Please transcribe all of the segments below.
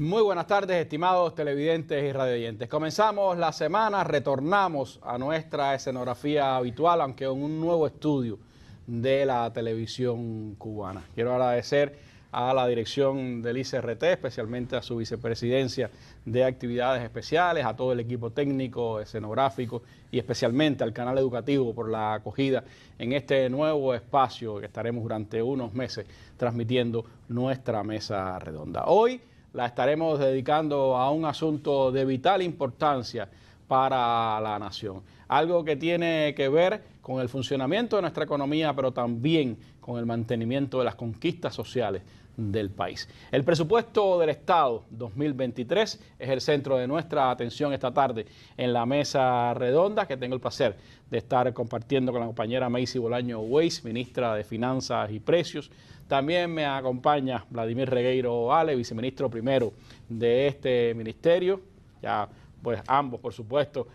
Muy buenas tardes, estimados televidentes y radioyentes. Comenzamos la semana, retornamos a nuestra escenografía habitual, aunque en un nuevo estudio de la televisión cubana. Quiero agradecer a la dirección del ICRT, especialmente a su vicepresidencia de actividades especiales, a todo el equipo técnico, escenográfico y especialmente al canal educativo por la acogida en este nuevo espacio que estaremos durante unos meses transmitiendo nuestra mesa redonda. Hoy la estaremos dedicando a un asunto de vital importancia para la nación. Algo que tiene que ver con el funcionamiento de nuestra economía, pero también con el mantenimiento de las conquistas sociales del país. El presupuesto del Estado 2023 es el centro de nuestra atención esta tarde en la mesa redonda que tengo el placer de estar compartiendo con la compañera Macy Bolaño Weiss, ministra de Finanzas y Precios. También me acompaña Vladimir Regueiro Ale, viceministro primero de este ministerio. Ya pues ambos, por supuesto,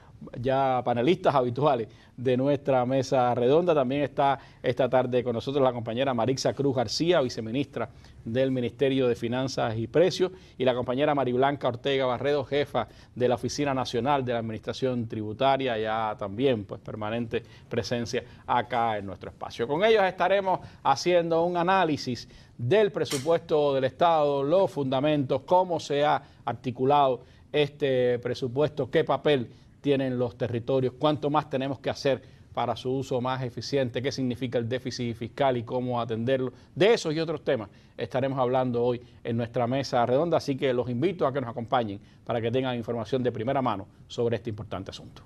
ya panelistas habituales de nuestra mesa redonda. También está esta tarde con nosotros la compañera Marixa Cruz García, viceministra del Ministerio de Finanzas y Precios, y la compañera Mariblanca Ortega Barredo, jefa de la Oficina Nacional de la Administración Tributaria, ya también pues permanente presencia acá en nuestro espacio. Con ellos estaremos haciendo un análisis del presupuesto del Estado, los fundamentos, cómo se ha articulado este presupuesto, qué papel tienen los territorios, cuánto más tenemos que hacer para su uso más eficiente, qué significa el déficit fiscal y cómo atenderlo. De esos y otros temas estaremos hablando hoy en nuestra mesa redonda, así que los invito a que nos acompañen para que tengan información de primera mano sobre este importante asunto.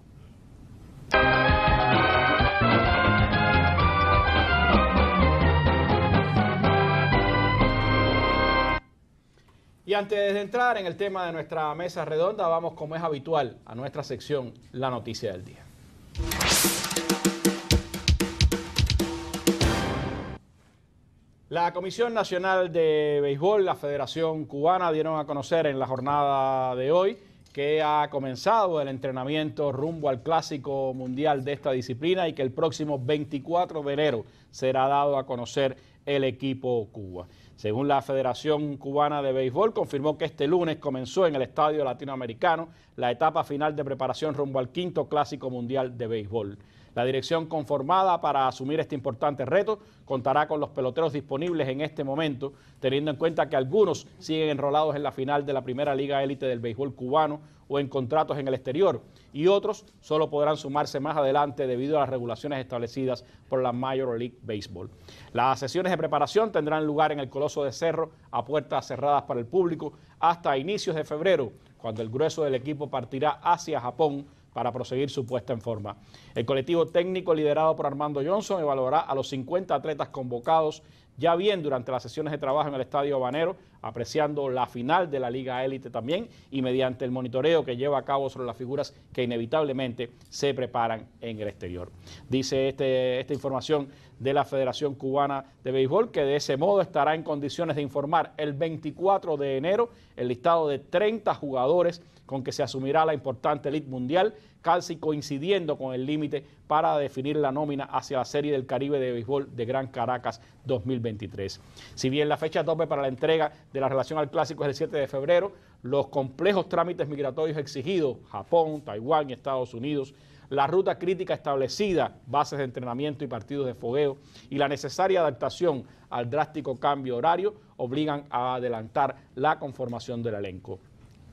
Y antes de entrar en el tema de nuestra mesa redonda, vamos como es habitual a nuestra sección La Noticia del Día. La Comisión Nacional de Béisbol, la Federación Cubana, dieron a conocer en la jornada de hoy que ha comenzado el entrenamiento rumbo al Clásico Mundial de esta disciplina y que el próximo 24 de enero será dado a conocer el equipo Cuba. Según la Federación Cubana de Béisbol, confirmó que este lunes comenzó en el Estadio Latinoamericano la etapa final de preparación rumbo al quinto Clásico Mundial de Béisbol. La dirección conformada para asumir este importante reto contará con los peloteros disponibles en este momento, teniendo en cuenta que algunos siguen enrolados en la final de la primera liga élite del béisbol cubano o en contratos en el exterior, y otros solo podrán sumarse más adelante debido a las regulaciones establecidas por la Major League Baseball. Las sesiones de preparación tendrán lugar en el Coloso de Cerro a puertas cerradas para el público hasta inicios de febrero, cuando el grueso del equipo partirá hacia Japón para proseguir su puesta en forma. El colectivo técnico liderado por Armando Johnson evaluará a los 50 atletas convocados ya bien durante las sesiones de trabajo en el Estadio Habanero, apreciando la final de la Liga Élite también y mediante el monitoreo que lleva a cabo sobre las figuras que inevitablemente se preparan en el exterior. Dice este, esta información de la Federación Cubana de Béisbol que de ese modo estará en condiciones de informar el 24 de enero el listado de 30 jugadores con que se asumirá la importante elite mundial, casi coincidiendo con el límite para definir la nómina hacia la Serie del Caribe de Béisbol de Gran Caracas 2023. Si bien la fecha tope para la entrega de la relación al clásico es el 7 de febrero, los complejos trámites migratorios exigidos, Japón, Taiwán y Estados Unidos, la ruta crítica establecida, bases de entrenamiento y partidos de fogueo, y la necesaria adaptación al drástico cambio horario obligan a adelantar la conformación del elenco.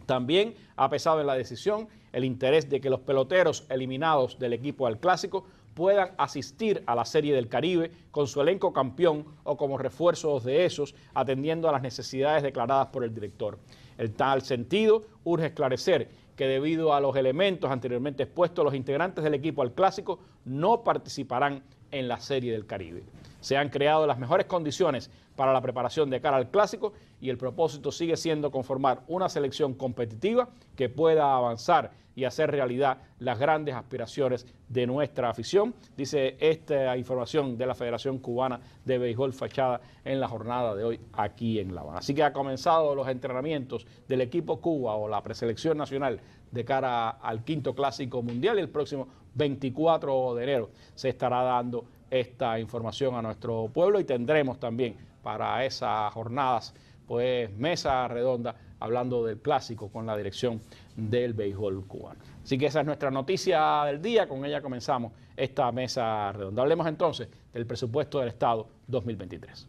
También ha pesado en la decisión el interés de que los peloteros eliminados del equipo al clásico puedan asistir a la Serie del Caribe con su elenco campeón o como refuerzos de esos, atendiendo a las necesidades declaradas por el director. En tal sentido, urge esclarecer que debido a los elementos anteriormente expuestos, los integrantes del equipo al clásico no participarán en la Serie del Caribe. Se han creado las mejores condiciones para la preparación de cara al clásico y el propósito sigue siendo conformar una selección competitiva que pueda avanzar y hacer realidad las grandes aspiraciones de nuestra afición, dice esta información de la Federación Cubana de Béisbol Fachada en la jornada de hoy aquí en La Habana. Así que ha comenzado los entrenamientos del equipo Cuba o la preselección nacional de cara al quinto clásico mundial y el próximo 24 de enero se estará dando esta información a nuestro pueblo y tendremos también para esas jornadas pues mesa redonda hablando del clásico con la dirección del béisbol cubano. Así que esa es nuestra noticia del día, con ella comenzamos esta mesa redonda. Hablemos entonces del presupuesto del Estado 2023.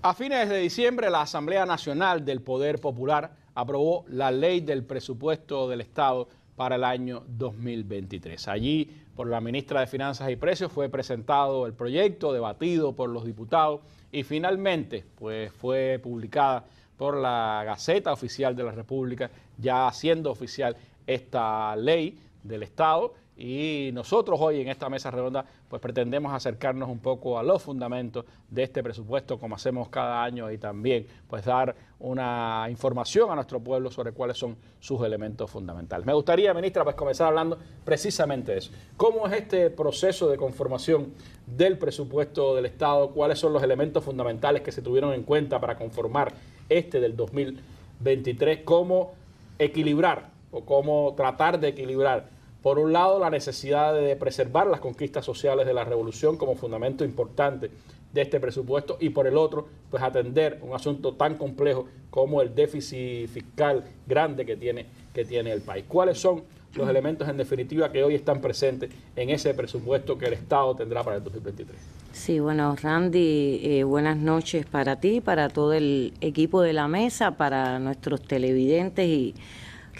A fines de diciembre, la Asamblea Nacional del Poder Popular aprobó la ley del presupuesto del Estado para el año 2023. Allí, por la ministra de Finanzas y Precios, fue presentado el proyecto, debatido por los diputados y finalmente pues, fue publicada por la Gaceta Oficial de la República, ya haciendo oficial esta ley del Estado y nosotros hoy en esta mesa redonda pues pretendemos acercarnos un poco a los fundamentos de este presupuesto como hacemos cada año y también pues dar una información a nuestro pueblo sobre cuáles son sus elementos fundamentales. Me gustaría, ministra, pues comenzar hablando precisamente de eso. ¿Cómo es este proceso de conformación del presupuesto del Estado? ¿Cuáles son los elementos fundamentales que se tuvieron en cuenta para conformar este del 2023? ¿Cómo equilibrar o cómo tratar de equilibrar por un lado, la necesidad de preservar las conquistas sociales de la revolución como fundamento importante de este presupuesto y por el otro, pues atender un asunto tan complejo como el déficit fiscal grande que tiene, que tiene el país. ¿Cuáles son los elementos en definitiva que hoy están presentes en ese presupuesto que el Estado tendrá para el 2023? Sí, bueno, Randy, eh, buenas noches para ti, para todo el equipo de la mesa, para nuestros televidentes y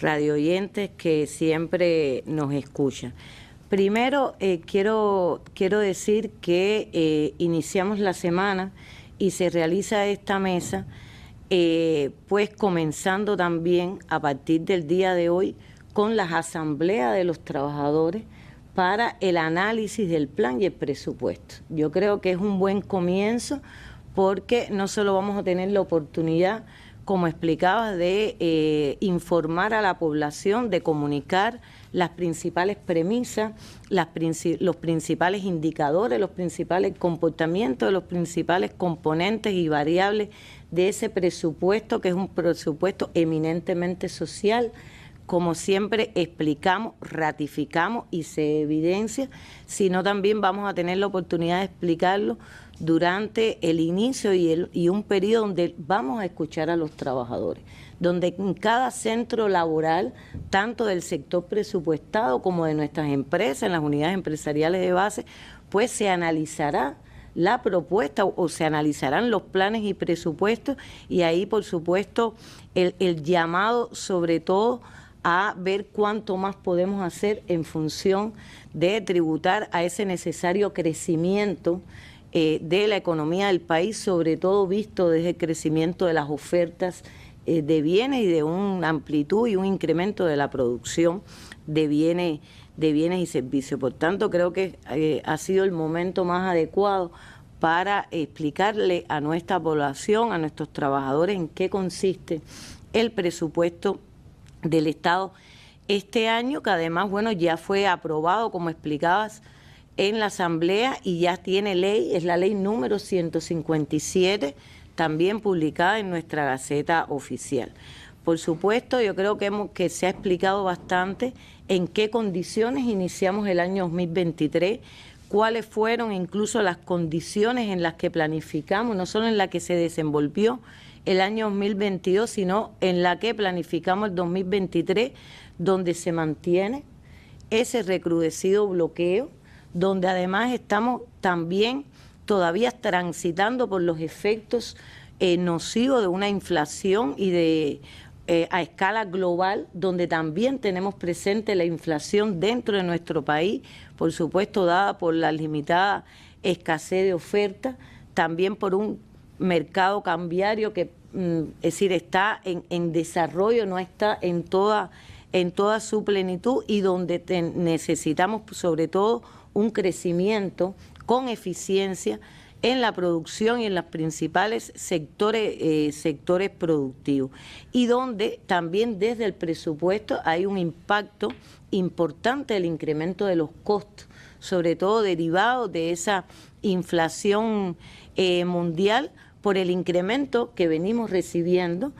radio que siempre nos escuchan. Primero, eh, quiero, quiero decir que eh, iniciamos la semana y se realiza esta mesa, eh, pues comenzando también a partir del día de hoy con las asambleas de los trabajadores para el análisis del plan y el presupuesto. Yo creo que es un buen comienzo porque no solo vamos a tener la oportunidad como explicaba, de eh, informar a la población, de comunicar las principales premisas, los principales indicadores, los principales comportamientos, los principales componentes y variables de ese presupuesto, que es un presupuesto eminentemente social. Como siempre explicamos, ratificamos y se evidencia, sino también vamos a tener la oportunidad de explicarlo durante el inicio y, el, y un periodo donde vamos a escuchar a los trabajadores, donde en cada centro laboral, tanto del sector presupuestado como de nuestras empresas, en las unidades empresariales de base, pues se analizará la propuesta o se analizarán los planes y presupuestos y ahí, por supuesto, el llamado sobre todo a ver cuánto más podemos hacer en función de tributar a ese necesario crecimiento eh, de la economía del país, sobre todo visto desde el crecimiento de las ofertas eh, de bienes y de una amplitud y un incremento de la producción de bienes, de bienes y servicios. Por tanto, creo que eh, ha sido el momento más adecuado para explicarle a nuestra población, a nuestros trabajadores, en qué consiste el presupuesto del Estado este año, que además, bueno, ya fue aprobado, como explicabas, en la Asamblea y ya tiene ley, es la ley número 157, también publicada en nuestra Gaceta Oficial. Por supuesto, yo creo que, que se ha explicado bastante en qué condiciones iniciamos el año 2023 cuáles fueron incluso las condiciones en las que planificamos, no solo en la que se desenvolvió el año 2022, sino en la que planificamos el 2023, donde se mantiene ese recrudecido bloqueo donde además estamos también todavía transitando por los efectos eh, nocivos de una inflación y de eh, a escala global, donde también tenemos presente la inflación dentro de nuestro país, por supuesto dada por la limitada escasez de oferta, también por un mercado cambiario que mm, es decir, está en, desarrollo, no está en toda, en toda su plenitud y donde necesitamos sobre todo un crecimiento con eficiencia en la producción y en los principales sectores, eh, sectores productivos, y donde también desde el presupuesto hay un impacto importante del incremento de los costos, sobre todo derivado de esa inflación eh, mundial por el incremento que venimos recibiendo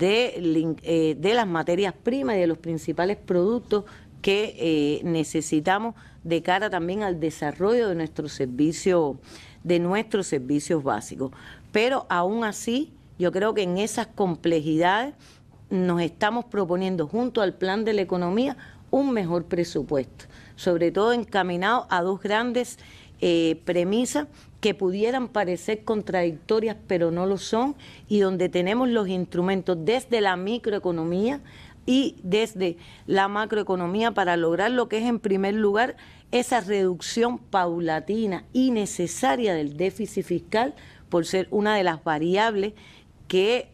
eh, de las materias primas y de los principales productos que necesitamos de cara también al desarrollo de nuestros servicios, de nuestros servicios básicos. Pero aún así, yo creo que en esas complejidades nos estamos proponiendo junto al plan de la economía un mejor presupuesto, sobre todo encaminado a dos grandes eh, premisas que pudieran parecer contradictorias, pero no lo son, y donde tenemos los instrumentos desde la microeconomía y desde la macroeconomía para lograr lo que es en primer lugar esa reducción paulatina y necesaria del déficit fiscal por ser una de las variables que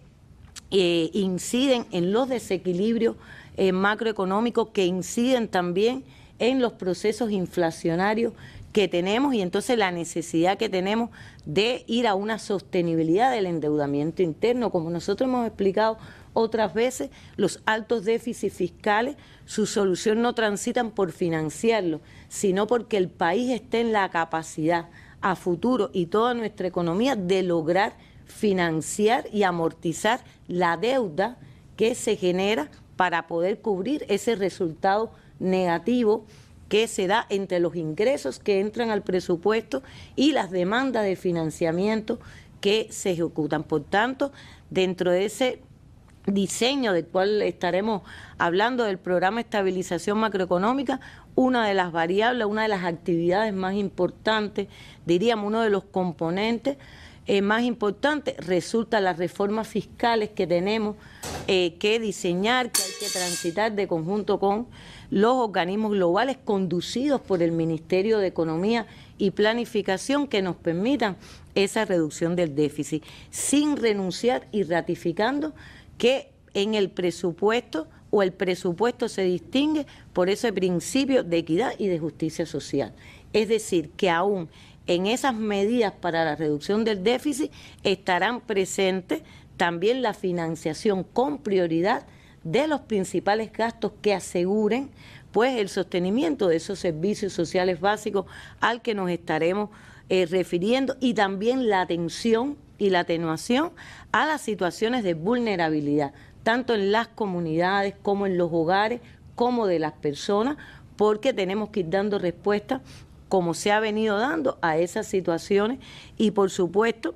eh, inciden en los desequilibrios eh, macroeconómicos, que inciden también en los procesos inflacionarios que tenemos y entonces la necesidad que tenemos de ir a una sostenibilidad del endeudamiento interno, como nosotros hemos explicado otras veces los altos déficits fiscales, su solución no transitan por financiarlo, sino porque el país esté en la capacidad a futuro y toda nuestra economía de lograr financiar y amortizar la deuda que se genera para poder cubrir ese resultado negativo que se da entre los ingresos que entran al presupuesto y las demandas de financiamiento que se ejecutan. Por tanto, dentro de ese diseño del cual estaremos hablando del programa de estabilización macroeconómica, una de las variables, una de las actividades más importantes, diríamos uno de los componentes eh, más importantes, resulta las reformas fiscales que tenemos eh, que diseñar, que hay que transitar de conjunto con los organismos globales conducidos por el Ministerio de Economía y Planificación que nos permitan esa reducción del déficit, sin renunciar y ratificando que en el presupuesto o el presupuesto se distingue por ese principio de equidad y de justicia social. Es decir, que aún en esas medidas para la reducción del déficit estarán presentes también la financiación con prioridad de los principales gastos que aseguren pues el sostenimiento de esos servicios sociales básicos al que nos estaremos eh, refiriendo y también la atención y la atenuación a las situaciones de vulnerabilidad, tanto en las comunidades como en los hogares, como de las personas, porque tenemos que ir dando respuestas como se ha venido dando a esas situaciones y por supuesto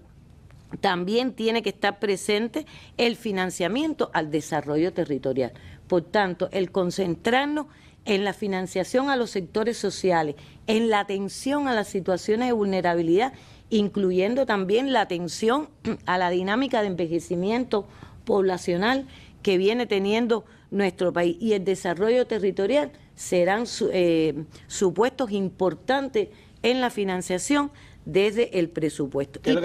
también tiene que estar presente el financiamiento al desarrollo territorial. Por tanto, el concentrarnos en la financiación a los sectores sociales, en la atención a las situaciones de vulnerabilidad incluyendo también la atención a la dinámica de envejecimiento poblacional que viene teniendo nuestro país y el desarrollo territorial serán eh, supuestos importantes en la financiación desde el presupuesto. ¿Qué es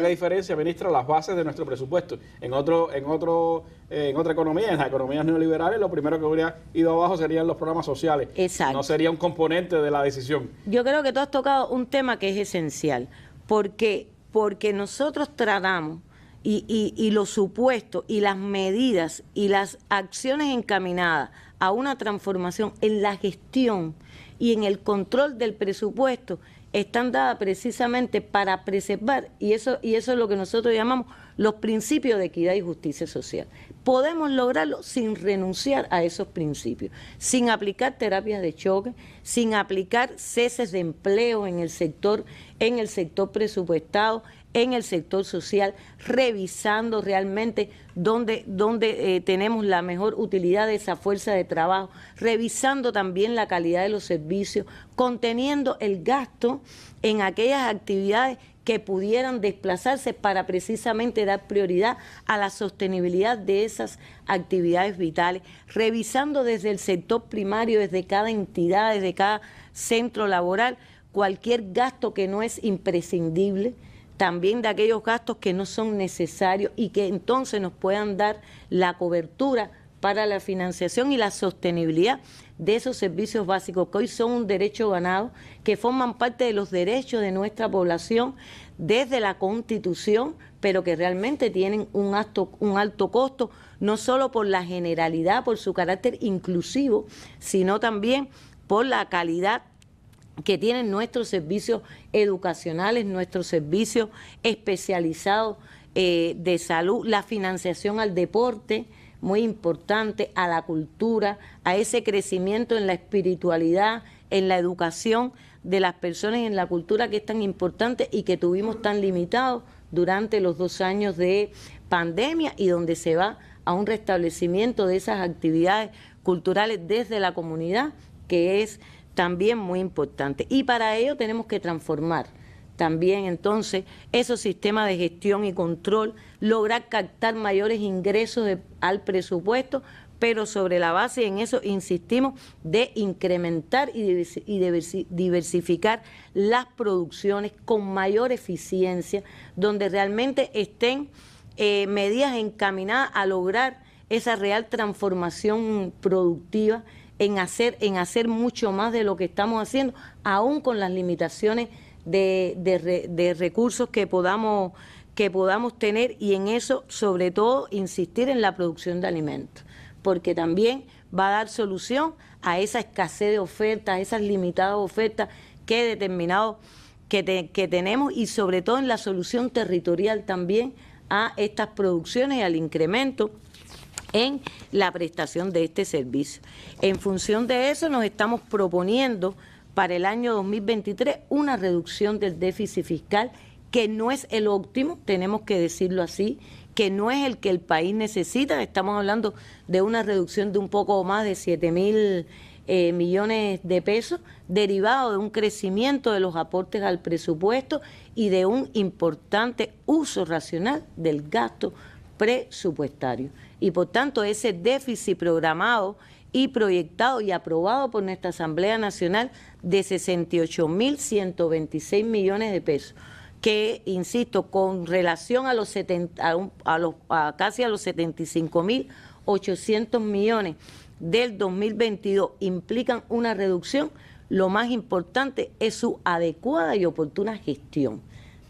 la diferencia, ministro, las bases de nuestro presupuesto? En otro, en otro, eh, en otra economía, en las economías neoliberales, lo primero que hubiera ido abajo serían los programas sociales. Exacto. No sería un componente de la decisión. Yo creo que tú has tocado un tema que es esencial porque, porque nosotros tratamos y, y, y los supuestos y las medidas y las acciones encaminadas a una transformación en la gestión y en el control del presupuesto están dadas precisamente para preservar, y eso, y eso es lo que nosotros llamamos los principios de equidad y justicia social. Podemos lograrlo sin renunciar a esos principios, sin aplicar terapias de choque, sin aplicar ceses de empleo en el sector en el sector presupuestado, en el sector social, revisando realmente dónde, eh, tenemos la mejor utilidad de esa fuerza de trabajo, revisando también la calidad de los servicios, conteniendo el gasto en aquellas actividades que pudieran desplazarse para precisamente dar prioridad a la sostenibilidad de esas actividades vitales, revisando desde el sector primario, desde cada entidad, desde cada centro laboral, cualquier gasto que no es imprescindible, también de aquellos gastos que no son necesarios y que entonces nos puedan dar la cobertura para la financiación y la sostenibilidad de esos servicios básicos que hoy son un derecho ganado, que forman parte de los derechos de nuestra población desde la Constitución, pero que realmente tienen un, alto, un alto costo, no solo por la generalidad, por su carácter inclusivo, sino también por la calidad que tienen nuestros servicios educacionales, nuestros servicios especializados eh, de salud, la financiación al deporte, muy importante, a la cultura, a ese crecimiento en la espiritualidad, en la educación de las personas y en la cultura que es tan importante y que tuvimos tan limitado durante los dos años de pandemia y donde se va a un restablecimiento de esas actividades culturales desde la comunidad, que es también muy importante. Y para ello tenemos que transformar también entonces esos sistemas de gestión y control, lograr captar mayores ingresos al presupuesto, pero sobre la base, en eso insistimos, de incrementar y, diversificar las producciones con mayor eficiencia, donde realmente estén eh, medidas encaminadas a lograr esa real transformación productiva en hacer, en hacer mucho más de lo que estamos haciendo, aún con las limitaciones de, recursos que podamos, que podamos tener y en eso, sobre todo, insistir en la producción de alimentos, porque también va a dar solución a esa escasez de ofertas, a esas limitadas ofertas que determinados que, que, tenemos y sobre todo en la solución territorial también a estas producciones y al incremento en la prestación de este servicio. En función de eso nos estamos proponiendo para el año 2023 una reducción del déficit fiscal que no es el óptimo, tenemos que decirlo así, que no es el que el país necesita. Estamos hablando de una reducción de un poco más de 7 mil eh, millones de pesos, derivado de un crecimiento de los aportes al presupuesto y de un importante uso racional del gasto presupuestario y por tanto ese déficit programado y proyectado y aprobado por nuestra Asamblea Nacional de 68.126 millones de pesos, que, insisto, con relación a los, los a casi a los 75.800 millones del 2022, implican una reducción, lo más importante es su adecuada y oportuna gestión.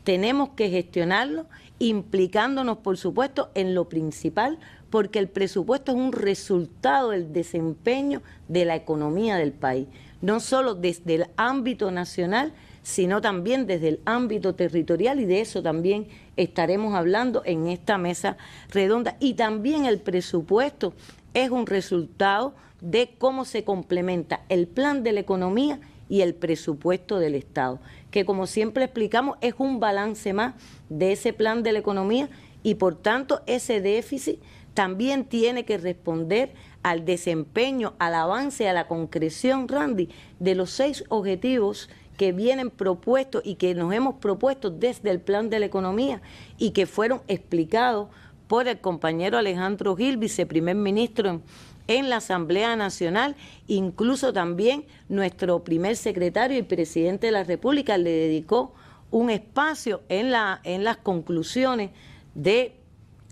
Tenemos que gestionarlo implicándonos, por supuesto, en lo principal porque el presupuesto es un resultado del desempeño de la economía del país, no solo desde el ámbito nacional, sino también desde el ámbito territorial y de eso también estaremos hablando en esta mesa redonda. Y también el presupuesto es un resultado de cómo se complementa el plan de la economía y el presupuesto del Estado, que como siempre explicamos es un balance más de ese plan de la economía y por tanto ese déficit también tiene que responder al desempeño, al avance, a la concreción, Randy, de los seis objetivos que vienen propuestos y que nos hemos propuesto desde el plan de la economía y que fueron explicados por el compañero Alejandro Gil, viceprimer ministro en, en la Asamblea Nacional, incluso también nuestro primer secretario y presidente de la República le dedicó un espacio en, la, en las conclusiones de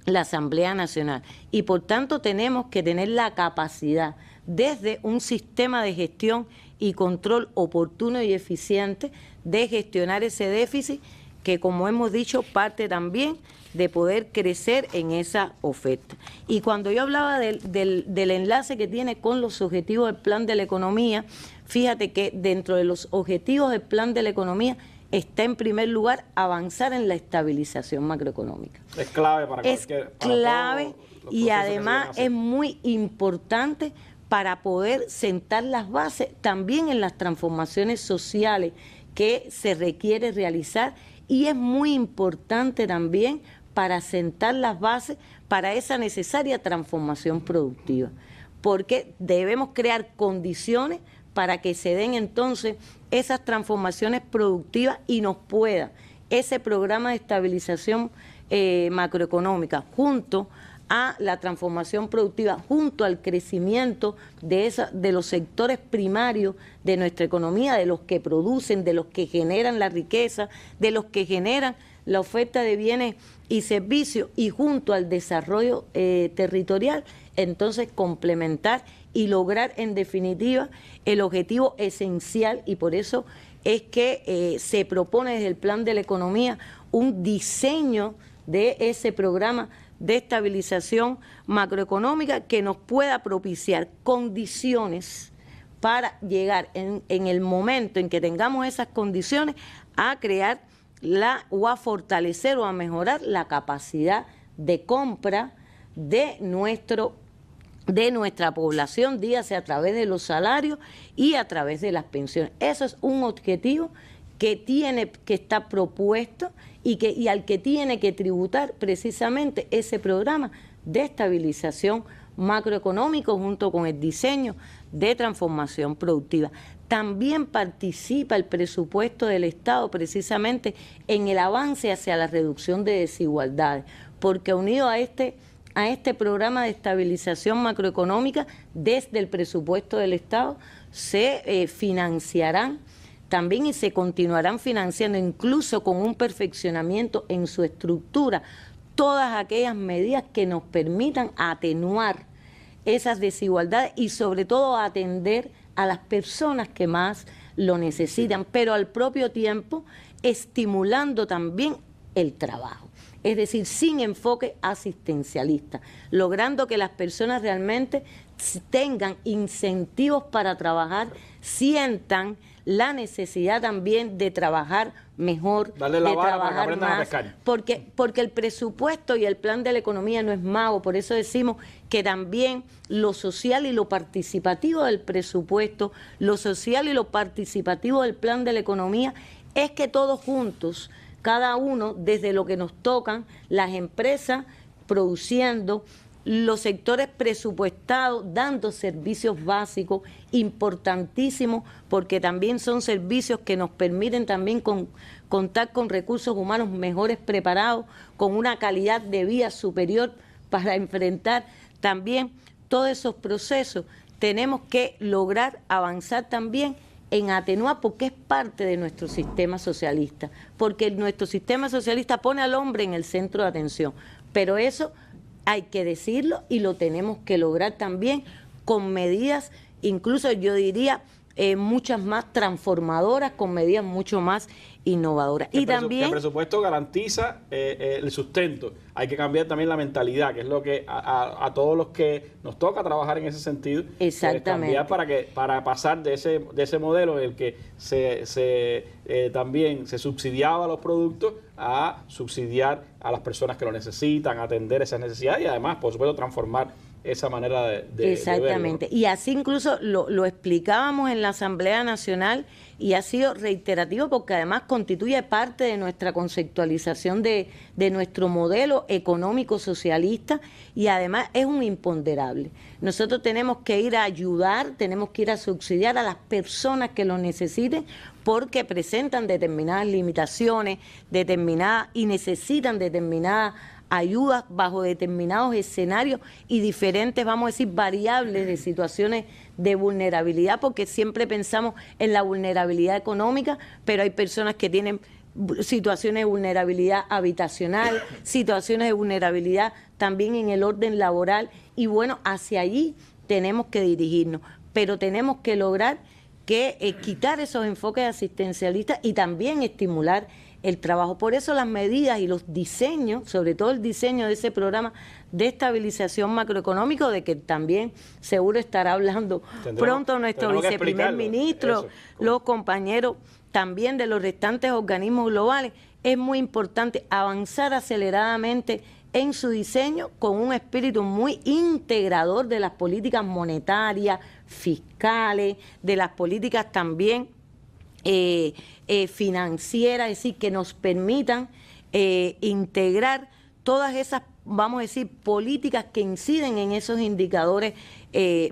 la Asamblea Nacional. Y por tanto tenemos que tener la capacidad desde un sistema de gestión y control oportuno y eficiente de gestionar ese déficit que, como hemos dicho, parte también de poder crecer en esa oferta. Y cuando yo hablaba del, enlace que tiene con los objetivos del plan de la economía, fíjate que dentro de los objetivos del plan de la economía está en primer lugar avanzar en la estabilización macroeconómica. Es clave para Es clave y además es muy importante para poder sentar las bases también en las transformaciones sociales que se requiere realizar y es muy importante también para sentar las bases para esa necesaria transformación productiva, porque debemos crear condiciones para que se den entonces esas transformaciones productivas y nos pueda ese programa de estabilización eh, macroeconómica junto a la transformación productiva, junto al crecimiento de, esa, de los sectores primarios de nuestra economía, de los que producen, de los que generan la riqueza, de los que generan la oferta de bienes y servicios y junto al desarrollo eh, territorial, entonces complementar y lograr en definitiva el objetivo esencial y por eso es que eh, se propone desde el plan de la economía un diseño de ese programa de estabilización macroeconómica que nos pueda propiciar condiciones para llegar en, el momento en que tengamos esas condiciones a crear la, o a fortalecer o a mejorar la capacidad de compra de nuestro de nuestra población, dígase a través de los salarios y a través de las pensiones. Eso es un objetivo que tiene que estar propuesto y, que, y al que tiene que tributar precisamente ese programa de estabilización macroeconómico junto con el diseño de transformación productiva. También participa el presupuesto del Estado precisamente en el avance hacia la reducción de desigualdades, porque unido a este a este programa de estabilización macroeconómica desde el presupuesto del Estado se eh, financiarán también y se continuarán financiando incluso con un perfeccionamiento en su estructura todas aquellas medidas que nos permitan atenuar esas desigualdades y sobre todo atender a las personas que más lo necesitan, pero al propio tiempo estimulando también el trabajo es decir, sin enfoque asistencialista, logrando que las personas realmente tengan incentivos para trabajar, sientan la necesidad también de trabajar mejor, de trabajar más, porque, porque el presupuesto y el plan de la economía no es mago, por eso decimos que también lo social y lo participativo del presupuesto, lo social y lo participativo del plan de la economía, es que todos juntos cada uno desde lo que nos tocan, las empresas produciendo, los sectores presupuestados dando servicios básicos importantísimos porque también son servicios que nos permiten también contar con recursos humanos mejores preparados, con una calidad de vida superior para enfrentar también todos esos procesos. Tenemos que lograr avanzar también en atenuar porque es parte de nuestro sistema socialista, porque nuestro sistema socialista pone al hombre en el centro de atención. Pero eso hay que decirlo y lo tenemos que lograr también con medidas, incluso yo diría, eh, muchas más transformadoras, con medidas mucho más innovadora. y también... El presupuesto garantiza eh, eh, el sustento. Hay que cambiar también la mentalidad, que es lo que a, todos los que nos toca trabajar en ese sentido. Pues, Exactamente. Cambiar para, que, para pasar de ese, de ese modelo en el que se, eh, también se subsidiaba los productos a subsidiar a las personas que lo necesitan, atender esas necesidades y además, por supuesto, transformar esa manera de... de Exactamente. Y así incluso lo, lo explicábamos en la Asamblea Nacional y ha sido reiterativo porque además constituye parte de nuestra conceptualización de, nuestro modelo económico socialista y además es un imponderable. Nosotros tenemos que ir a ayudar, tenemos que ir a subsidiar a las personas que lo necesiten porque presentan determinadas limitaciones, determinadas y necesitan determinadas ayudas bajo determinados escenarios y diferentes, vamos a decir, variables de situaciones de vulnerabilidad, porque siempre pensamos en la vulnerabilidad económica, pero hay personas que tienen situaciones de vulnerabilidad habitacional, situaciones de vulnerabilidad también en el orden laboral y bueno, hacia allí tenemos que dirigirnos, pero tenemos que lograr que eh, quitar esos enfoques asistencialistas y también estimular el trabajo. Por eso las medidas y los diseños, sobre todo el diseño de ese programa de estabilización macroeconómico, de que también seguro estará hablando pronto nuestro viceprimer ministro, los compañeros también de los restantes organismos globales, es muy importante avanzar aceleradamente en su diseño con un espíritu muy integrador de las políticas monetarias, fiscales, de las políticas también eh, eh, financiera, es decir, que nos permitan eh, integrar todas esas, vamos a decir, políticas que inciden en esos indicadores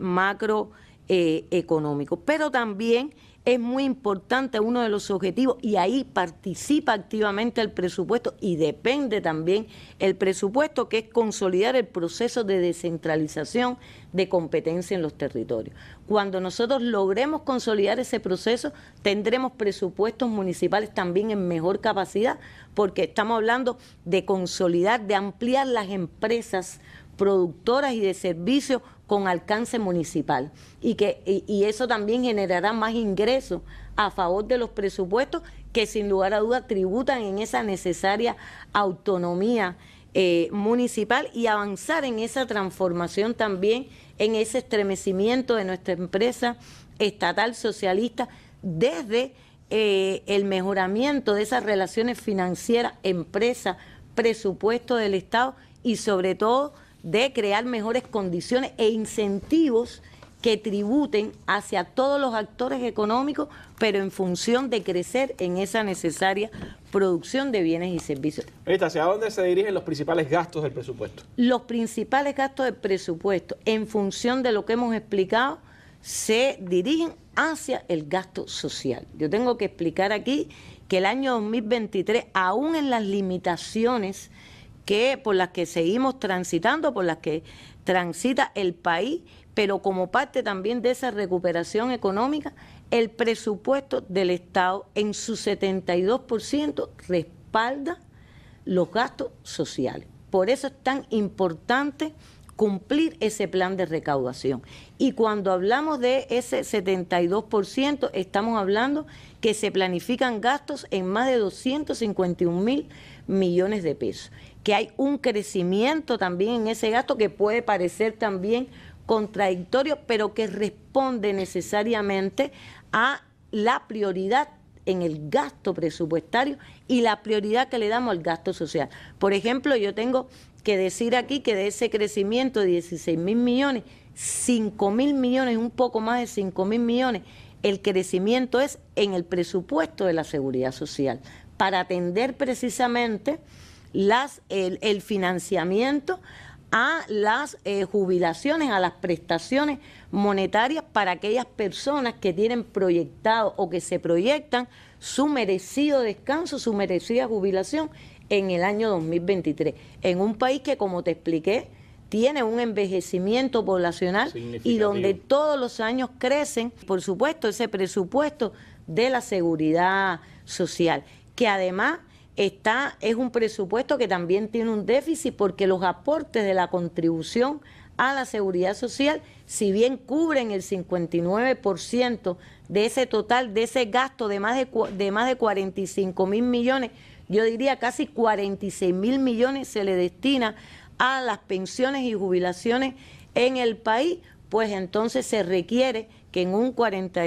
macroeconómicos. Pero también es muy importante uno de los objetivos y ahí participa activamente el presupuesto y depende también el presupuesto, que es consolidar el proceso de descentralización de competencia en los territorios. Cuando nosotros logremos consolidar ese proceso, tendremos presupuestos municipales también en mejor capacidad, porque estamos hablando de consolidar, de ampliar las empresas productoras y de servicios con alcance municipal y que y, eso también generará más ingresos a favor de los presupuestos que sin lugar a duda tributan en esa necesaria autonomía eh, municipal y avanzar en esa transformación también, en ese estremecimiento de nuestra empresa estatal socialista desde eh, el mejoramiento de esas relaciones financieras, empresa, presupuesto del Estado y sobre todo de crear mejores condiciones e incentivos que tributen hacia todos los actores económicos, pero en función de crecer en esa necesaria producción de bienes y servicios. ¿hacia dónde se dirigen los principales gastos del presupuesto? Los principales gastos del presupuesto, en función de lo que hemos explicado, se dirigen hacia el gasto social. Yo tengo que explicar aquí que el año 2023, aún en las limitaciones que por las que seguimos transitando, por las que transita el país, pero como parte también de esa recuperación económica, el presupuesto del Estado en su 72% respalda los gastos sociales. Por eso es tan importante cumplir ese plan de recaudación. Y cuando hablamos de ese 72%, estamos hablando que se planifican gastos en más de 251 mil millones de pesos que hay un crecimiento también en ese gasto que puede parecer también contradictorio, pero que responde necesariamente a la prioridad en el gasto presupuestario y la prioridad que le damos al gasto social. Por ejemplo, yo tengo que decir aquí que de ese crecimiento de 16 mil millones, 5 mil millones, un poco más de 5 mil millones, el crecimiento es en el presupuesto de la seguridad social, para atender precisamente las, el, financiamiento a las eh, jubilaciones, a las prestaciones monetarias para aquellas personas que tienen proyectado o que se proyectan su merecido descanso, su merecida jubilación en el año 2023, en un país que, como te expliqué, tiene un envejecimiento poblacional y donde todos los años crecen, por supuesto, ese presupuesto de la seguridad social, que además es un presupuesto que también tiene un déficit porque los aportes de la contribución a la seguridad social, si bien cubren el 59% de ese total, de ese gasto de más de, más de 45 mil millones, yo diría casi 46 mil millones se le destina a las pensiones y jubilaciones en el país, pues entonces se requiere que en un 40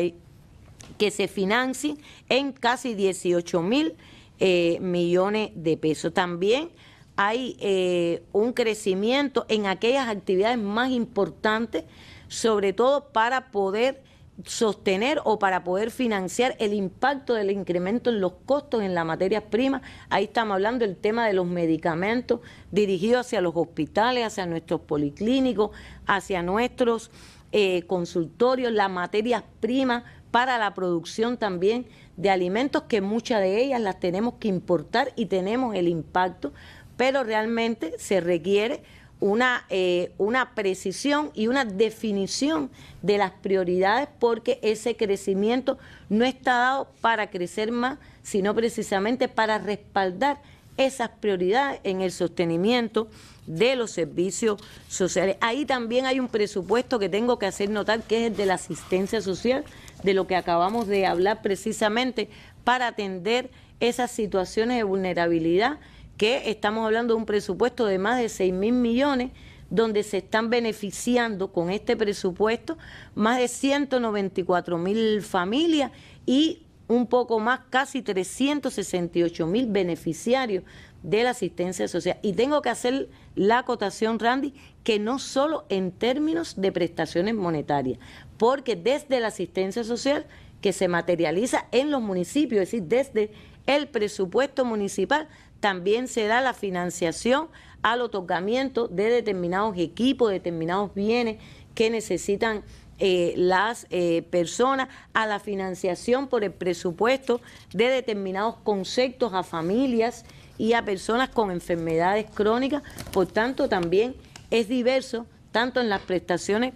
que se financien en casi 18 mil eh, millones de pesos. También hay eh, un crecimiento en aquellas actividades más importantes, sobre todo para poder sostener o para poder financiar el impacto del incremento en los costos en las materias primas. Ahí estamos hablando del tema de los medicamentos dirigidos hacia los hospitales, hacia nuestros policlínicos, hacia nuestros eh, consultorios, las materias primas para la producción también de alimentos que muchas de ellas las tenemos que importar y tenemos el impacto, pero realmente se requiere una, eh, una precisión y una definición de las prioridades porque ese crecimiento no está dado para crecer más, sino precisamente para respaldar esas prioridades en el sostenimiento de los servicios sociales. Ahí también hay un presupuesto que tengo que hacer notar, que es el de la asistencia social, de lo que acabamos de hablar precisamente, para atender esas situaciones de vulnerabilidad, que estamos hablando de un presupuesto de más de 6 mil millones, donde se están beneficiando con este presupuesto más de 194 mil familias y un poco más, casi 368 mil beneficiarios de la asistencia social. Y tengo que hacer la acotación, Randy, que no solo en términos de prestaciones monetarias, porque desde la asistencia social que se materializa en los municipios, es decir, desde el presupuesto municipal, también se da la financiación al otorgamiento de determinados equipos, determinados bienes que necesitan eh, las eh, personas a la financiación por el presupuesto de determinados conceptos a familias y a personas con enfermedades crónicas. Por tanto, también es diverso tanto en las prestaciones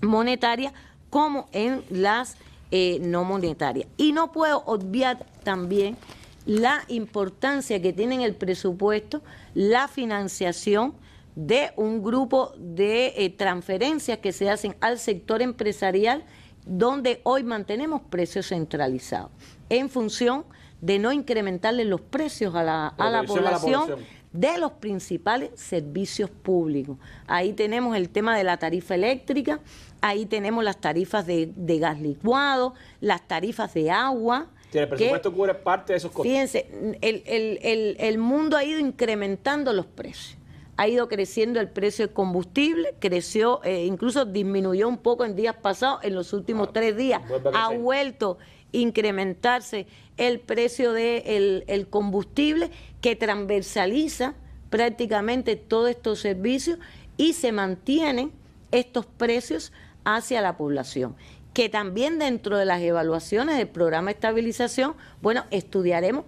monetarias como en las eh, no monetarias. Y no puedo obviar también la importancia que tiene en el presupuesto la financiación de un grupo de eh, transferencias que se hacen al sector empresarial, donde hoy mantenemos precios centralizados, en función de no incrementarle los precios a la, a la, población, de los principales servicios públicos. Ahí tenemos el tema de la tarifa eléctrica, ahí tenemos las tarifas de, gas licuado, las tarifas de agua, el presupuesto cubre parte de esos costos. Fíjense, el, mundo ha ido incrementando los precios ha ido creciendo el precio del combustible, creció, eh, incluso disminuyó un poco en días pasados, en los últimos ah, tres días ha vuelto a incrementarse el precio del de combustible que transversaliza prácticamente todos estos servicios y se mantienen estos precios hacia la población. Que también dentro de las evaluaciones del programa de estabilización, bueno, estudiaremos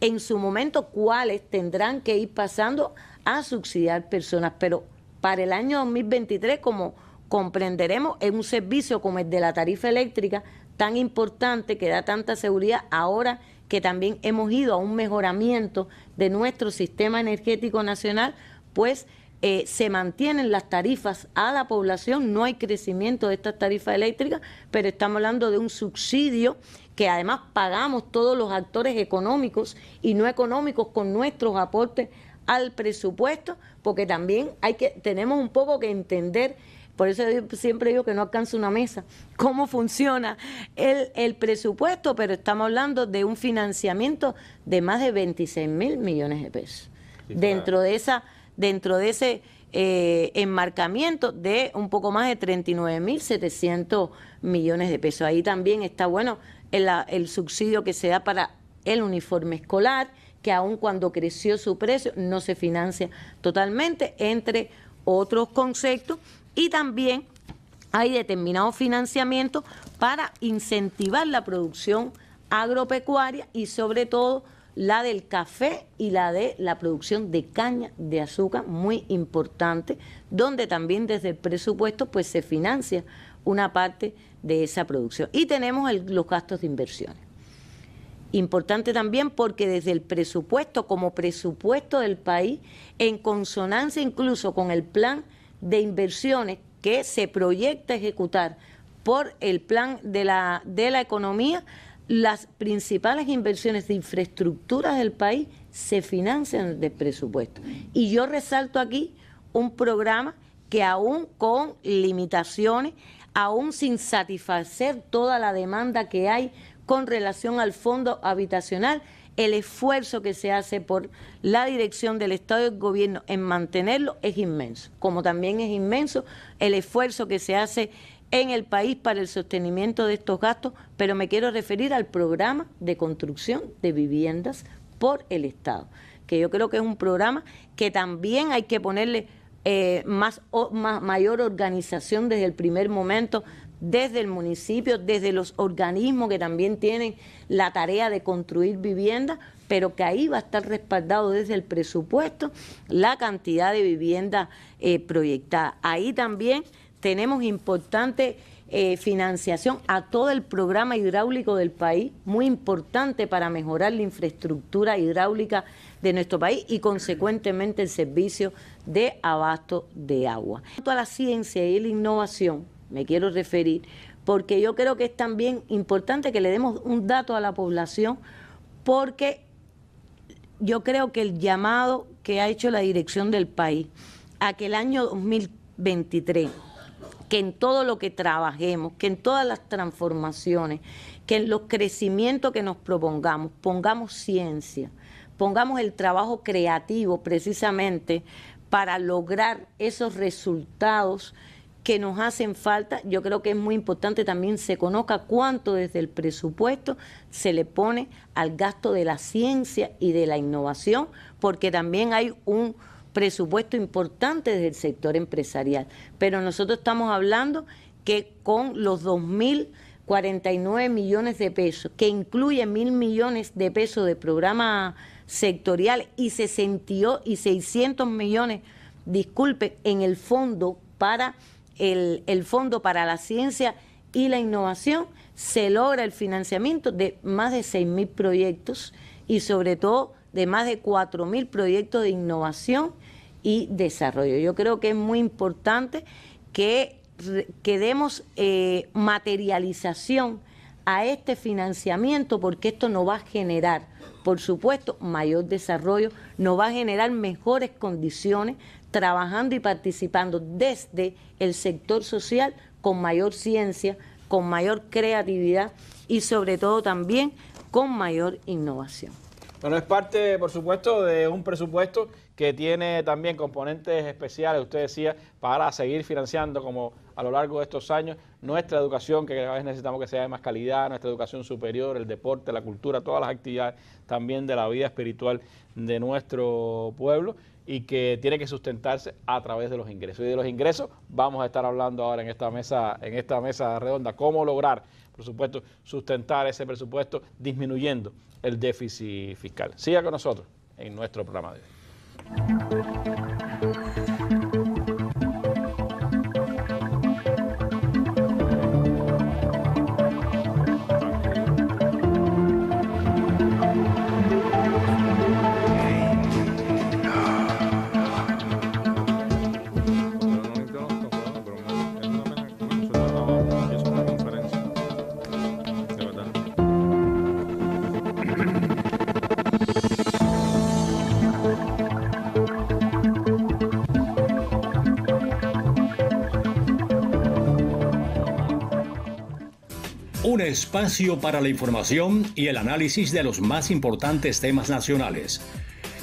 en su momento cuáles tendrán que ir pasando a subsidiar personas, pero para el año 2023, como comprenderemos, es un servicio como el de la tarifa eléctrica tan importante que da tanta seguridad ahora que también hemos ido a un mejoramiento de nuestro sistema energético nacional, pues eh, se mantienen las tarifas a la población, no hay crecimiento de estas tarifas eléctricas, pero estamos hablando de un subsidio que además pagamos todos los actores económicos y no económicos con nuestros aportes al presupuesto, porque también hay que, tenemos un poco que entender por eso siempre digo que no alcanza una mesa, cómo funciona el, el, presupuesto, pero estamos hablando de un financiamiento de más de 26 mil millones de pesos. dentro, de esa, dentro de ese eh, enmarcamiento de un poco más de 39 mil 700 millones de pesos. Ahí también está, bueno, el subsidio que se da para el uniforme escolar, que aun cuando creció su precio no se financia totalmente, entre otros conceptos. Y también hay determinados financiamientos para incentivar la producción agropecuaria y sobre todo la del café y la de la producción de caña de azúcar, muy importante, donde también desde el presupuesto pues se financia una parte de esa producción. Y tenemos los gastos de inversiones. Importante también porque desde el presupuesto, como presupuesto del país, en consonancia incluso con el plan de inversiones que se proyecta ejecutar por el plan de la, de la economía, las principales inversiones de infraestructuras del país se financian de presupuesto. Y yo resalto aquí un programa que aún con limitaciones, aún sin satisfacer toda la demanda que hay con relación al fondo habitacional, el esfuerzo que se hace por la dirección del Estado y el gobierno en mantenerlo es inmenso, como también es inmenso el esfuerzo que se hace en el país para el sostenimiento de estos gastos, pero me quiero referir al programa de construcción de viviendas por el Estado, que yo creo que es un programa que también hay que ponerle eh, mayor organización desde el primer momento desde el municipio, desde los organismos que también tienen la tarea de construir viviendas, pero que ahí va a estar respaldado desde el presupuesto la cantidad de vivienda eh, proyectada. Ahí también tenemos importante eh, financiación a todo el programa hidráulico del país, muy importante para mejorar la infraestructura hidráulica de nuestro país y consecuentemente el servicio de abasto de agua. En cuanto a la ciencia y la innovación me quiero referir, porque yo creo que es también importante que le demos un dato a la población, porque yo creo que el llamado que ha hecho la dirección del país a que el año 2023, que en todo lo que trabajemos, que en todas las transformaciones, que en los crecimientos que nos propongamos, pongamos ciencia, pongamos el trabajo creativo precisamente para lograr esos resultados que nos hacen falta. Yo creo que es muy importante también se conozca cuánto desde el presupuesto se le pone al gasto de la ciencia y de la innovación, porque también hay un presupuesto importante desde el sector empresarial. Pero nosotros estamos hablando que con los 2.049 millones de pesos, que incluye mil millones de pesos de programa sectorial y, y 600 millones, disculpe, en el fondo para el, Fondo para la Ciencia y la Innovación, se logra el financiamiento de más de 6.000 proyectos y sobre todo de más de 4.000 proyectos de innovación y desarrollo. Yo creo que es muy importante que, demos eh, materialización a este financiamiento porque esto nos va a generar, por supuesto, mayor desarrollo, nos va a generar mejores condiciones trabajando y participando desde el sector social con mayor ciencia, con mayor creatividad y sobre todo también con mayor innovación. Bueno, es parte, por supuesto, de un presupuesto que tiene también componentes especiales, usted decía, para seguir financiando como a lo largo de estos años nuestra educación, que cada vez necesitamos que sea de más calidad, nuestra educación superior, el deporte, la cultura, todas las actividades también de la vida espiritual de nuestro pueblo y que tiene que sustentarse a través de los ingresos. Y de los ingresos vamos a estar hablando ahora en esta mesa, en esta mesa redonda, cómo lograr, por supuesto, sustentar ese presupuesto disminuyendo el déficit fiscal. Siga con nosotros en nuestro programa de hoy. espacio para la información y el análisis de los más importantes temas nacionales,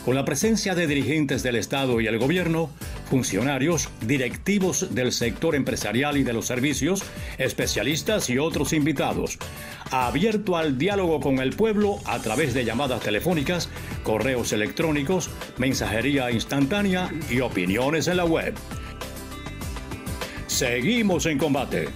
con la presencia de dirigentes del Estado y el Gobierno, funcionarios, directivos del sector empresarial y de los servicios, especialistas y otros invitados. Abierto al diálogo con el pueblo a través de llamadas telefónicas, correos electrónicos, mensajería instantánea y opiniones en la web. Seguimos en combate.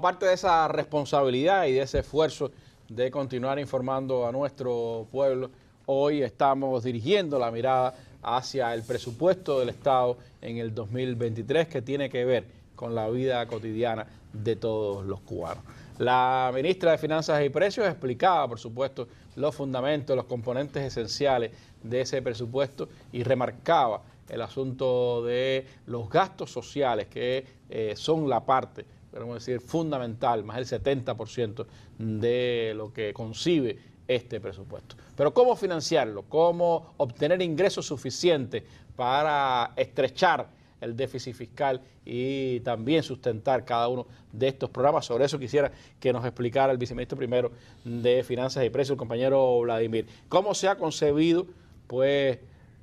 parte de esa responsabilidad y de ese esfuerzo de continuar informando a nuestro pueblo, hoy estamos dirigiendo la mirada hacia el presupuesto del Estado en el 2023 que tiene que ver con la vida cotidiana de todos los cubanos. La ministra de Finanzas y Precios explicaba, por supuesto, los fundamentos, los componentes esenciales de ese presupuesto y remarcaba el asunto de los gastos sociales que eh, son la parte podemos decir, fundamental, más el 70% de lo que concibe este presupuesto. Pero ¿cómo financiarlo? ¿Cómo obtener ingresos suficientes para estrechar el déficit fiscal y también sustentar cada uno de estos programas. Sobre eso quisiera que nos explicara el viceministro primero de Finanzas y Precios, el compañero Vladimir. ¿Cómo se ha concebido pues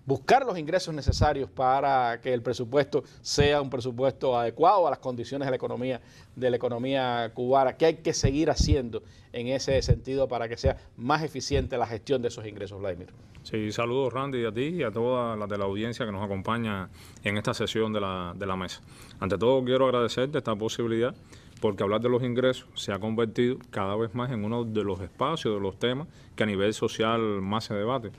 buscar los ingresos necesarios para que el presupuesto sea un presupuesto adecuado a las condiciones de la economía de la economía cubana, ¿Qué hay que seguir haciendo en ese sentido para que sea más eficiente la gestión de esos ingresos, Vladimir. Sí, saludos Randy a ti y a toda la de la audiencia que nos acompaña en esta sesión de la, de la mesa. Ante todo quiero agradecerte esta posibilidad porque hablar de los ingresos se ha convertido cada vez más en uno de los espacios, de los temas que a nivel social más se debate.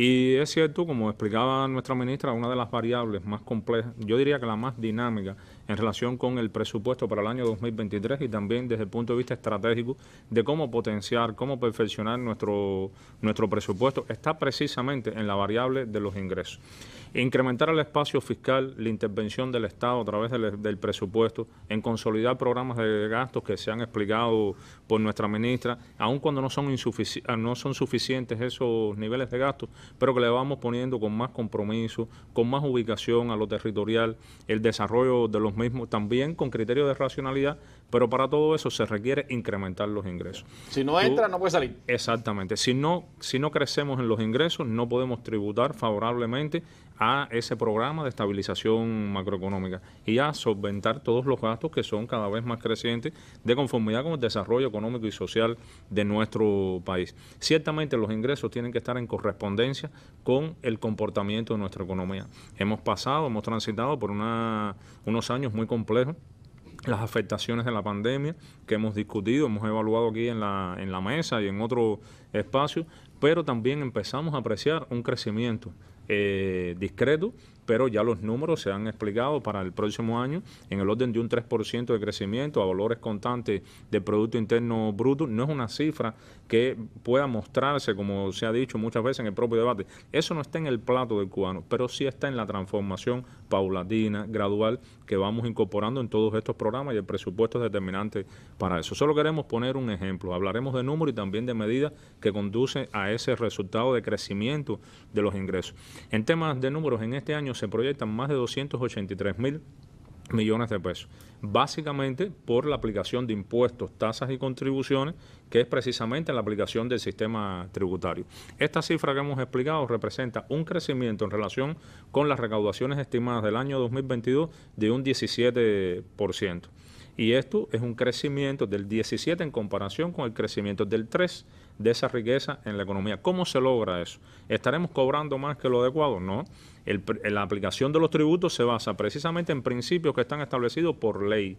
Y es cierto, como explicaba nuestra ministra, una de las variables más complejas, yo diría que la más dinámica en relación con el presupuesto para el año 2023 y también desde el punto de vista estratégico de cómo potenciar, cómo perfeccionar nuestro, nuestro presupuesto, está precisamente en la variable de los ingresos incrementar el espacio fiscal, la intervención del Estado a través del, presupuesto, en consolidar programas de gastos que se han explicado por nuestra ministra, aun cuando no son, ah, no son suficientes esos niveles de gastos, pero que le vamos poniendo con más compromiso, con más ubicación a lo territorial, el desarrollo de los mismos, también con criterios de racionalidad, pero para todo eso se requiere incrementar los ingresos. Si no entra, no puede salir. Exactamente. Si no, si no crecemos en los ingresos, no podemos tributar favorablemente a ese programa de estabilización macroeconómica y a solventar todos los gastos que son cada vez más crecientes de conformidad con el desarrollo económico y social de nuestro país. Ciertamente los ingresos tienen que estar en correspondencia con el comportamiento de nuestra economía. Hemos pasado, hemos transitado por una, unos años muy complejos las afectaciones de la pandemia que hemos discutido, hemos evaluado aquí en la, en la mesa y en otro espacio, pero también empezamos a apreciar un crecimiento eh, de credo pero ya los números se han explicado para el próximo año en el orden de un 3% de crecimiento a valores constantes de Producto Interno Bruto. No es una cifra que pueda mostrarse, como se ha dicho muchas veces en el propio debate. Eso no está en el plato del cubano, pero sí está en la transformación paulatina, gradual, que vamos incorporando en todos estos programas y el presupuesto es determinante para eso. Solo queremos poner un ejemplo. Hablaremos de números y también de medidas que conducen a ese resultado de crecimiento de los ingresos. En temas de números, en este año se proyectan más de 283 mil millones de pesos, básicamente por la aplicación de impuestos, tasas y contribuciones, que es precisamente la aplicación del sistema tributario. Esta cifra que hemos explicado representa un crecimiento en relación con las recaudaciones estimadas del año 2022 de un 17%. Y esto es un crecimiento del 17 en comparación con el crecimiento del 3 de esa riqueza en la economía. ¿Cómo se logra eso? ¿Estaremos cobrando más que lo adecuado? No. la aplicación de los tributos se basa precisamente en principios que están establecidos por ley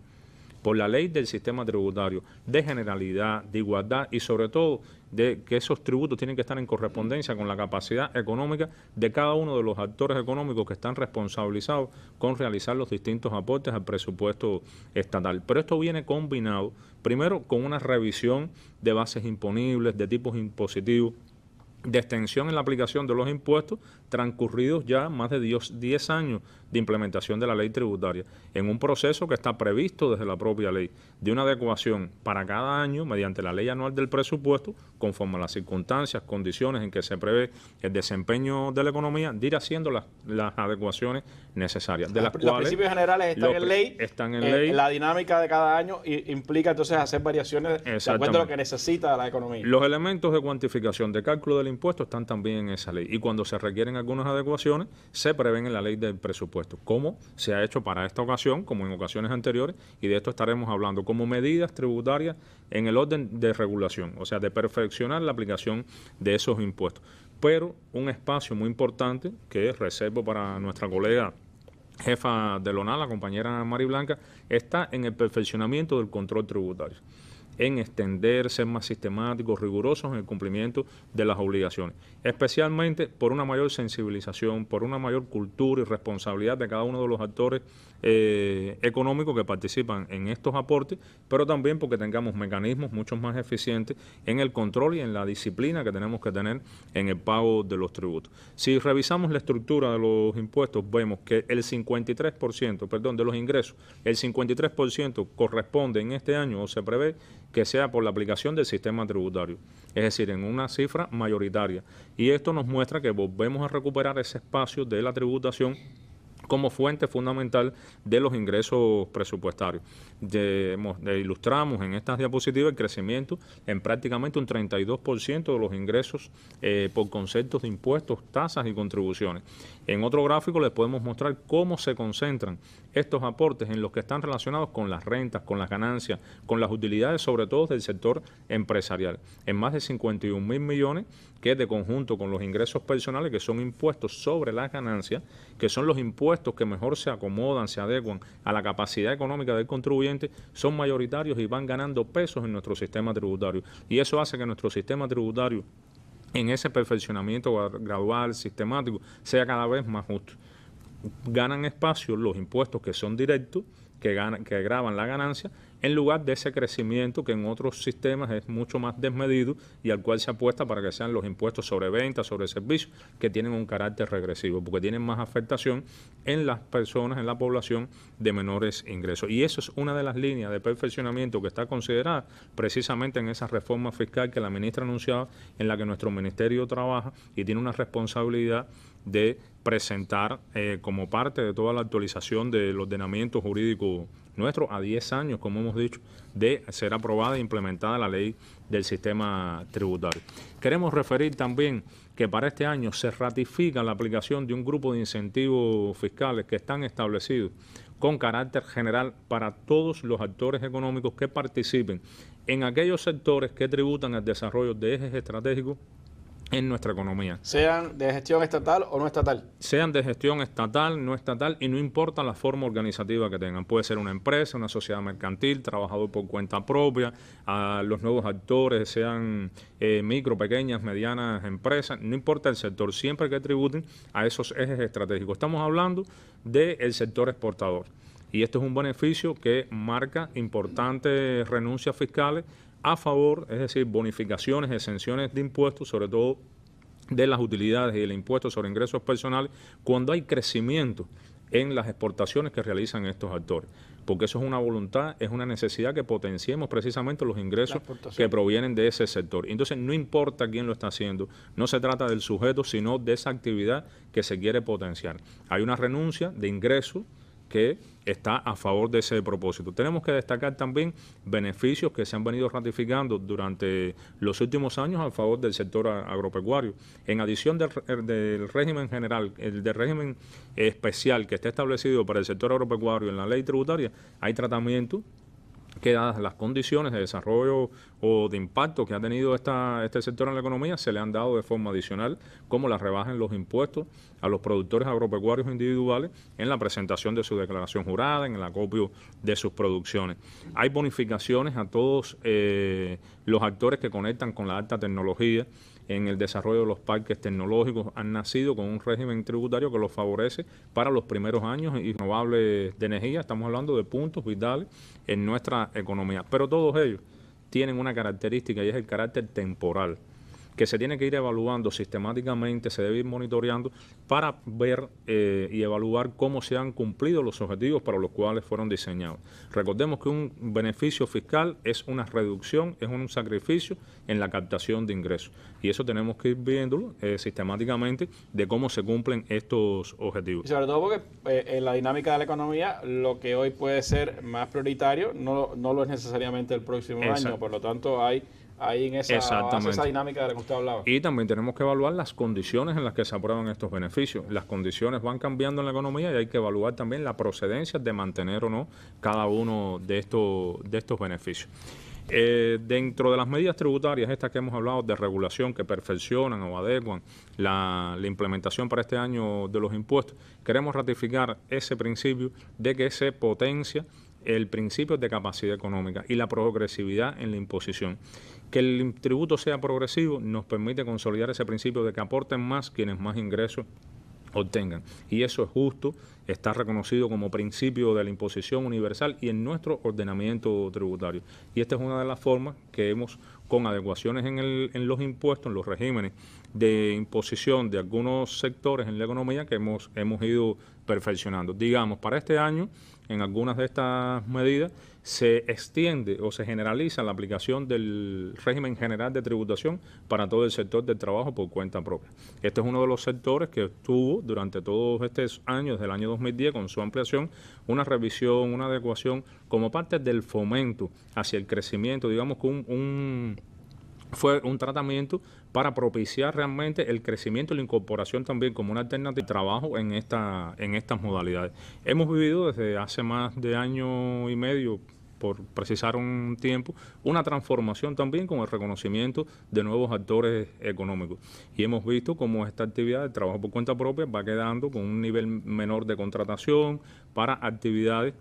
por la ley del sistema tributario, de generalidad, de igualdad y sobre todo de que esos tributos tienen que estar en correspondencia con la capacidad económica de cada uno de los actores económicos que están responsabilizados con realizar los distintos aportes al presupuesto estatal. Pero esto viene combinado, primero, con una revisión de bases imponibles, de tipos impositivos, de extensión en la aplicación de los impuestos transcurridos ya más de 10 años de implementación de la ley tributaria, en un proceso que está previsto desde la propia ley, de una adecuación para cada año mediante la ley anual del presupuesto, conforme a las circunstancias, condiciones en que se prevé el desempeño de la economía, de ir haciendo las, adecuaciones necesarias. De las los principios generales están en ley. Eh, ley. La dinámica de cada año implica entonces hacer variaciones de acuerdo a lo que necesita la economía. Los elementos de cuantificación de cálculo del impuesto están también en esa ley y cuando se requieren algunas adecuaciones se prevén en la ley del presupuesto como se ha hecho para esta ocasión, como en ocasiones anteriores, y de esto estaremos hablando, como medidas tributarias en el orden de regulación, o sea, de perfeccionar la aplicación de esos impuestos. Pero un espacio muy importante que reservo para nuestra colega jefa de LONA, la compañera Mari Blanca, está en el perfeccionamiento del control tributario en extender, ser más sistemáticos, rigurosos en el cumplimiento de las obligaciones, especialmente por una mayor sensibilización, por una mayor cultura y responsabilidad de cada uno de los actores eh, económicos que participan en estos aportes, pero también porque tengamos mecanismos mucho más eficientes en el control y en la disciplina que tenemos que tener en el pago de los tributos. Si revisamos la estructura de los impuestos, vemos que el 53%, perdón, de los ingresos, el 53% corresponde en este año o se prevé que sea por la aplicación del sistema tributario, es decir, en una cifra mayoritaria. Y esto nos muestra que volvemos a recuperar ese espacio de la tributación como fuente fundamental de los ingresos presupuestarios. ilustramos en estas diapositivas el crecimiento en prácticamente un 32% de los ingresos eh, por conceptos de impuestos, tasas y contribuciones. En otro gráfico les podemos mostrar cómo se concentran estos aportes en los que están relacionados con las rentas, con las ganancias, con las utilidades, sobre todo del sector empresarial, en más de 51 mil millones, que es de conjunto con los ingresos personales, que son impuestos sobre las ganancias, que son los impuestos que mejor se acomodan, se adecuan a la capacidad económica del contribuyente, son mayoritarios y van ganando pesos en nuestro sistema tributario. Y eso hace que nuestro sistema tributario en ese perfeccionamiento gradual, sistemático, sea cada vez más justo ganan espacio los impuestos que son directos, que, ganan, que graban la ganancia, en lugar de ese crecimiento que en otros sistemas es mucho más desmedido y al cual se apuesta para que sean los impuestos sobre ventas, sobre servicios, que tienen un carácter regresivo, porque tienen más afectación en las personas, en la población de menores ingresos. Y eso es una de las líneas de perfeccionamiento que está considerada precisamente en esa reforma fiscal que la ministra anunciaba, en la que nuestro ministerio trabaja y tiene una responsabilidad de presentar eh, como parte de toda la actualización del ordenamiento jurídico nuestro a 10 años, como hemos dicho, de ser aprobada e implementada la ley del sistema tributario. Queremos referir también que para este año se ratifica la aplicación de un grupo de incentivos fiscales que están establecidos con carácter general para todos los actores económicos que participen en aquellos sectores que tributan al desarrollo de ejes estratégicos en nuestra economía. Sean de gestión estatal o no estatal. Sean de gestión estatal, no estatal, y no importa la forma organizativa que tengan. Puede ser una empresa, una sociedad mercantil, trabajador por cuenta propia, a los nuevos actores, sean eh, micro, pequeñas, medianas empresas, no importa el sector, siempre que tributen a esos ejes estratégicos. Estamos hablando del sector exportador. Y esto es un beneficio que marca importantes renuncias fiscales a favor, es decir, bonificaciones, exenciones de impuestos, sobre todo de las utilidades y el impuesto sobre ingresos personales, cuando hay crecimiento en las exportaciones que realizan estos actores. Porque eso es una voluntad, es una necesidad que potenciemos precisamente los ingresos que provienen de ese sector. Entonces, no importa quién lo está haciendo, no se trata del sujeto, sino de esa actividad que se quiere potenciar. Hay una renuncia de ingresos que está a favor de ese propósito. Tenemos que destacar también beneficios que se han venido ratificando durante los últimos años a favor del sector agropecuario. En adición del, régimen general, el del régimen especial que está establecido para el sector agropecuario en la ley tributaria, hay tratamiento que dadas las condiciones de desarrollo o de impacto que ha tenido este sector en la economía, se le han dado de forma adicional, como la rebaja en los impuestos a los productores agropecuarios individuales en la presentación de su declaración jurada, en el acopio de sus producciones. Hay bonificaciones a todos eh, los actores que conectan con la alta tecnología, en el desarrollo de los parques tecnológicos, han nacido con un régimen tributario que los favorece para los primeros años y renovables de energía, estamos hablando de puntos vitales en nuestra economía, pero todos ellos tienen una característica y es el carácter temporal que se tiene que ir evaluando sistemáticamente, se debe ir monitoreando para ver eh, y evaluar cómo se han cumplido los objetivos para los cuales fueron diseñados. Recordemos que un beneficio fiscal es una reducción, es un sacrificio en la captación de ingresos. Y eso tenemos que ir viéndolo eh, sistemáticamente de cómo se cumplen estos objetivos. Y sobre todo porque eh, en la dinámica de la economía, lo que hoy puede ser más prioritario no, lo es necesariamente el próximo año. Por lo tanto, hay ahí en esa, dinámica de la que usted hablaba. Y también tenemos que evaluar las condiciones en las que se aprueban estos beneficios. Las condiciones van cambiando en la economía y hay que evaluar también la procedencia de mantener o no cada uno de estos, de estos beneficios. Eh, dentro de las medidas tributarias, estas que hemos hablado de regulación que perfeccionan o adecuan la, implementación para este año de los impuestos, queremos ratificar ese principio de que se potencia el principio de capacidad económica y la progresividad en la imposición. Que el tributo sea progresivo nos permite consolidar ese principio de que aporten más quienes más ingresos obtengan. Y eso es justo, está reconocido como principio de la imposición universal y en nuestro ordenamiento tributario. Y esta es una de las formas que hemos, con adecuaciones en, los impuestos, en los regímenes de imposición de algunos sectores en la economía que hemos, hemos ido perfeccionando. Digamos, para este año, en algunas de estas medidas, se extiende o se generaliza la aplicación del régimen general de tributación para todo el sector del trabajo por cuenta propia. Este es uno de los sectores que tuvo durante todos estos años, del año 2010, con su ampliación, una revisión, una adecuación como parte del fomento hacia el crecimiento, digamos con un fue un tratamiento para propiciar realmente el crecimiento y la incorporación también como una alternativa de trabajo en, esta, en estas modalidades. Hemos vivido desde hace más de año y medio, por precisar un tiempo, una transformación también con el reconocimiento de nuevos actores económicos. Y hemos visto cómo esta actividad de trabajo por cuenta propia va quedando con un nivel menor de contratación para actividades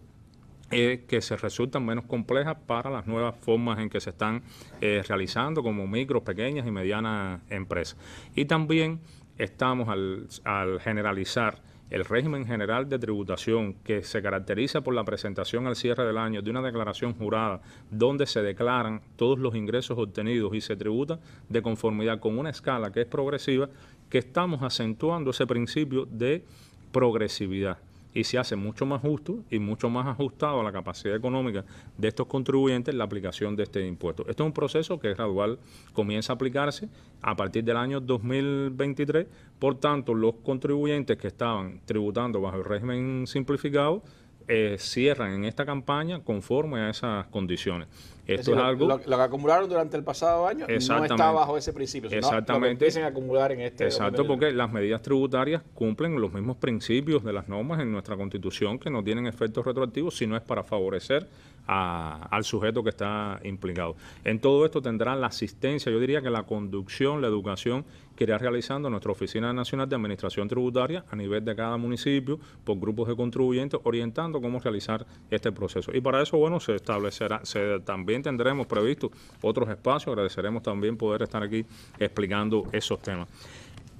eh, que se resultan menos complejas para las nuevas formas en que se están eh, realizando como micro, pequeñas y medianas empresas. Y también estamos al, al generalizar el régimen general de tributación que se caracteriza por la presentación al cierre del año de una declaración jurada donde se declaran todos los ingresos obtenidos y se tributa de conformidad con una escala que es progresiva, que estamos acentuando ese principio de progresividad y se hace mucho más justo y mucho más ajustado a la capacidad económica de estos contribuyentes la aplicación de este impuesto. Esto es un proceso que gradual, comienza a aplicarse a partir del año 2023, por tanto los contribuyentes que estaban tributando bajo el régimen simplificado eh, cierran en esta campaña conforme a esas condiciones. Esto es, algo. Lo, que acumularon durante el pasado año no está bajo ese principio. exactamente. Lo a acumular en este. Exacto, porque las medidas tributarias cumplen los mismos principios de las normas en nuestra Constitución que no tienen efectos retroactivos, sino es para favorecer al sujeto que está implicado. En todo esto tendrán la asistencia, yo diría que la conducción, la educación que irá realizando nuestra Oficina Nacional de Administración Tributaria a nivel de cada municipio por grupos de contribuyentes, orientando cómo realizar este proceso. Y para eso, bueno, se establecerá, también tendremos previsto otros espacios, agradeceremos también poder estar aquí explicando esos temas.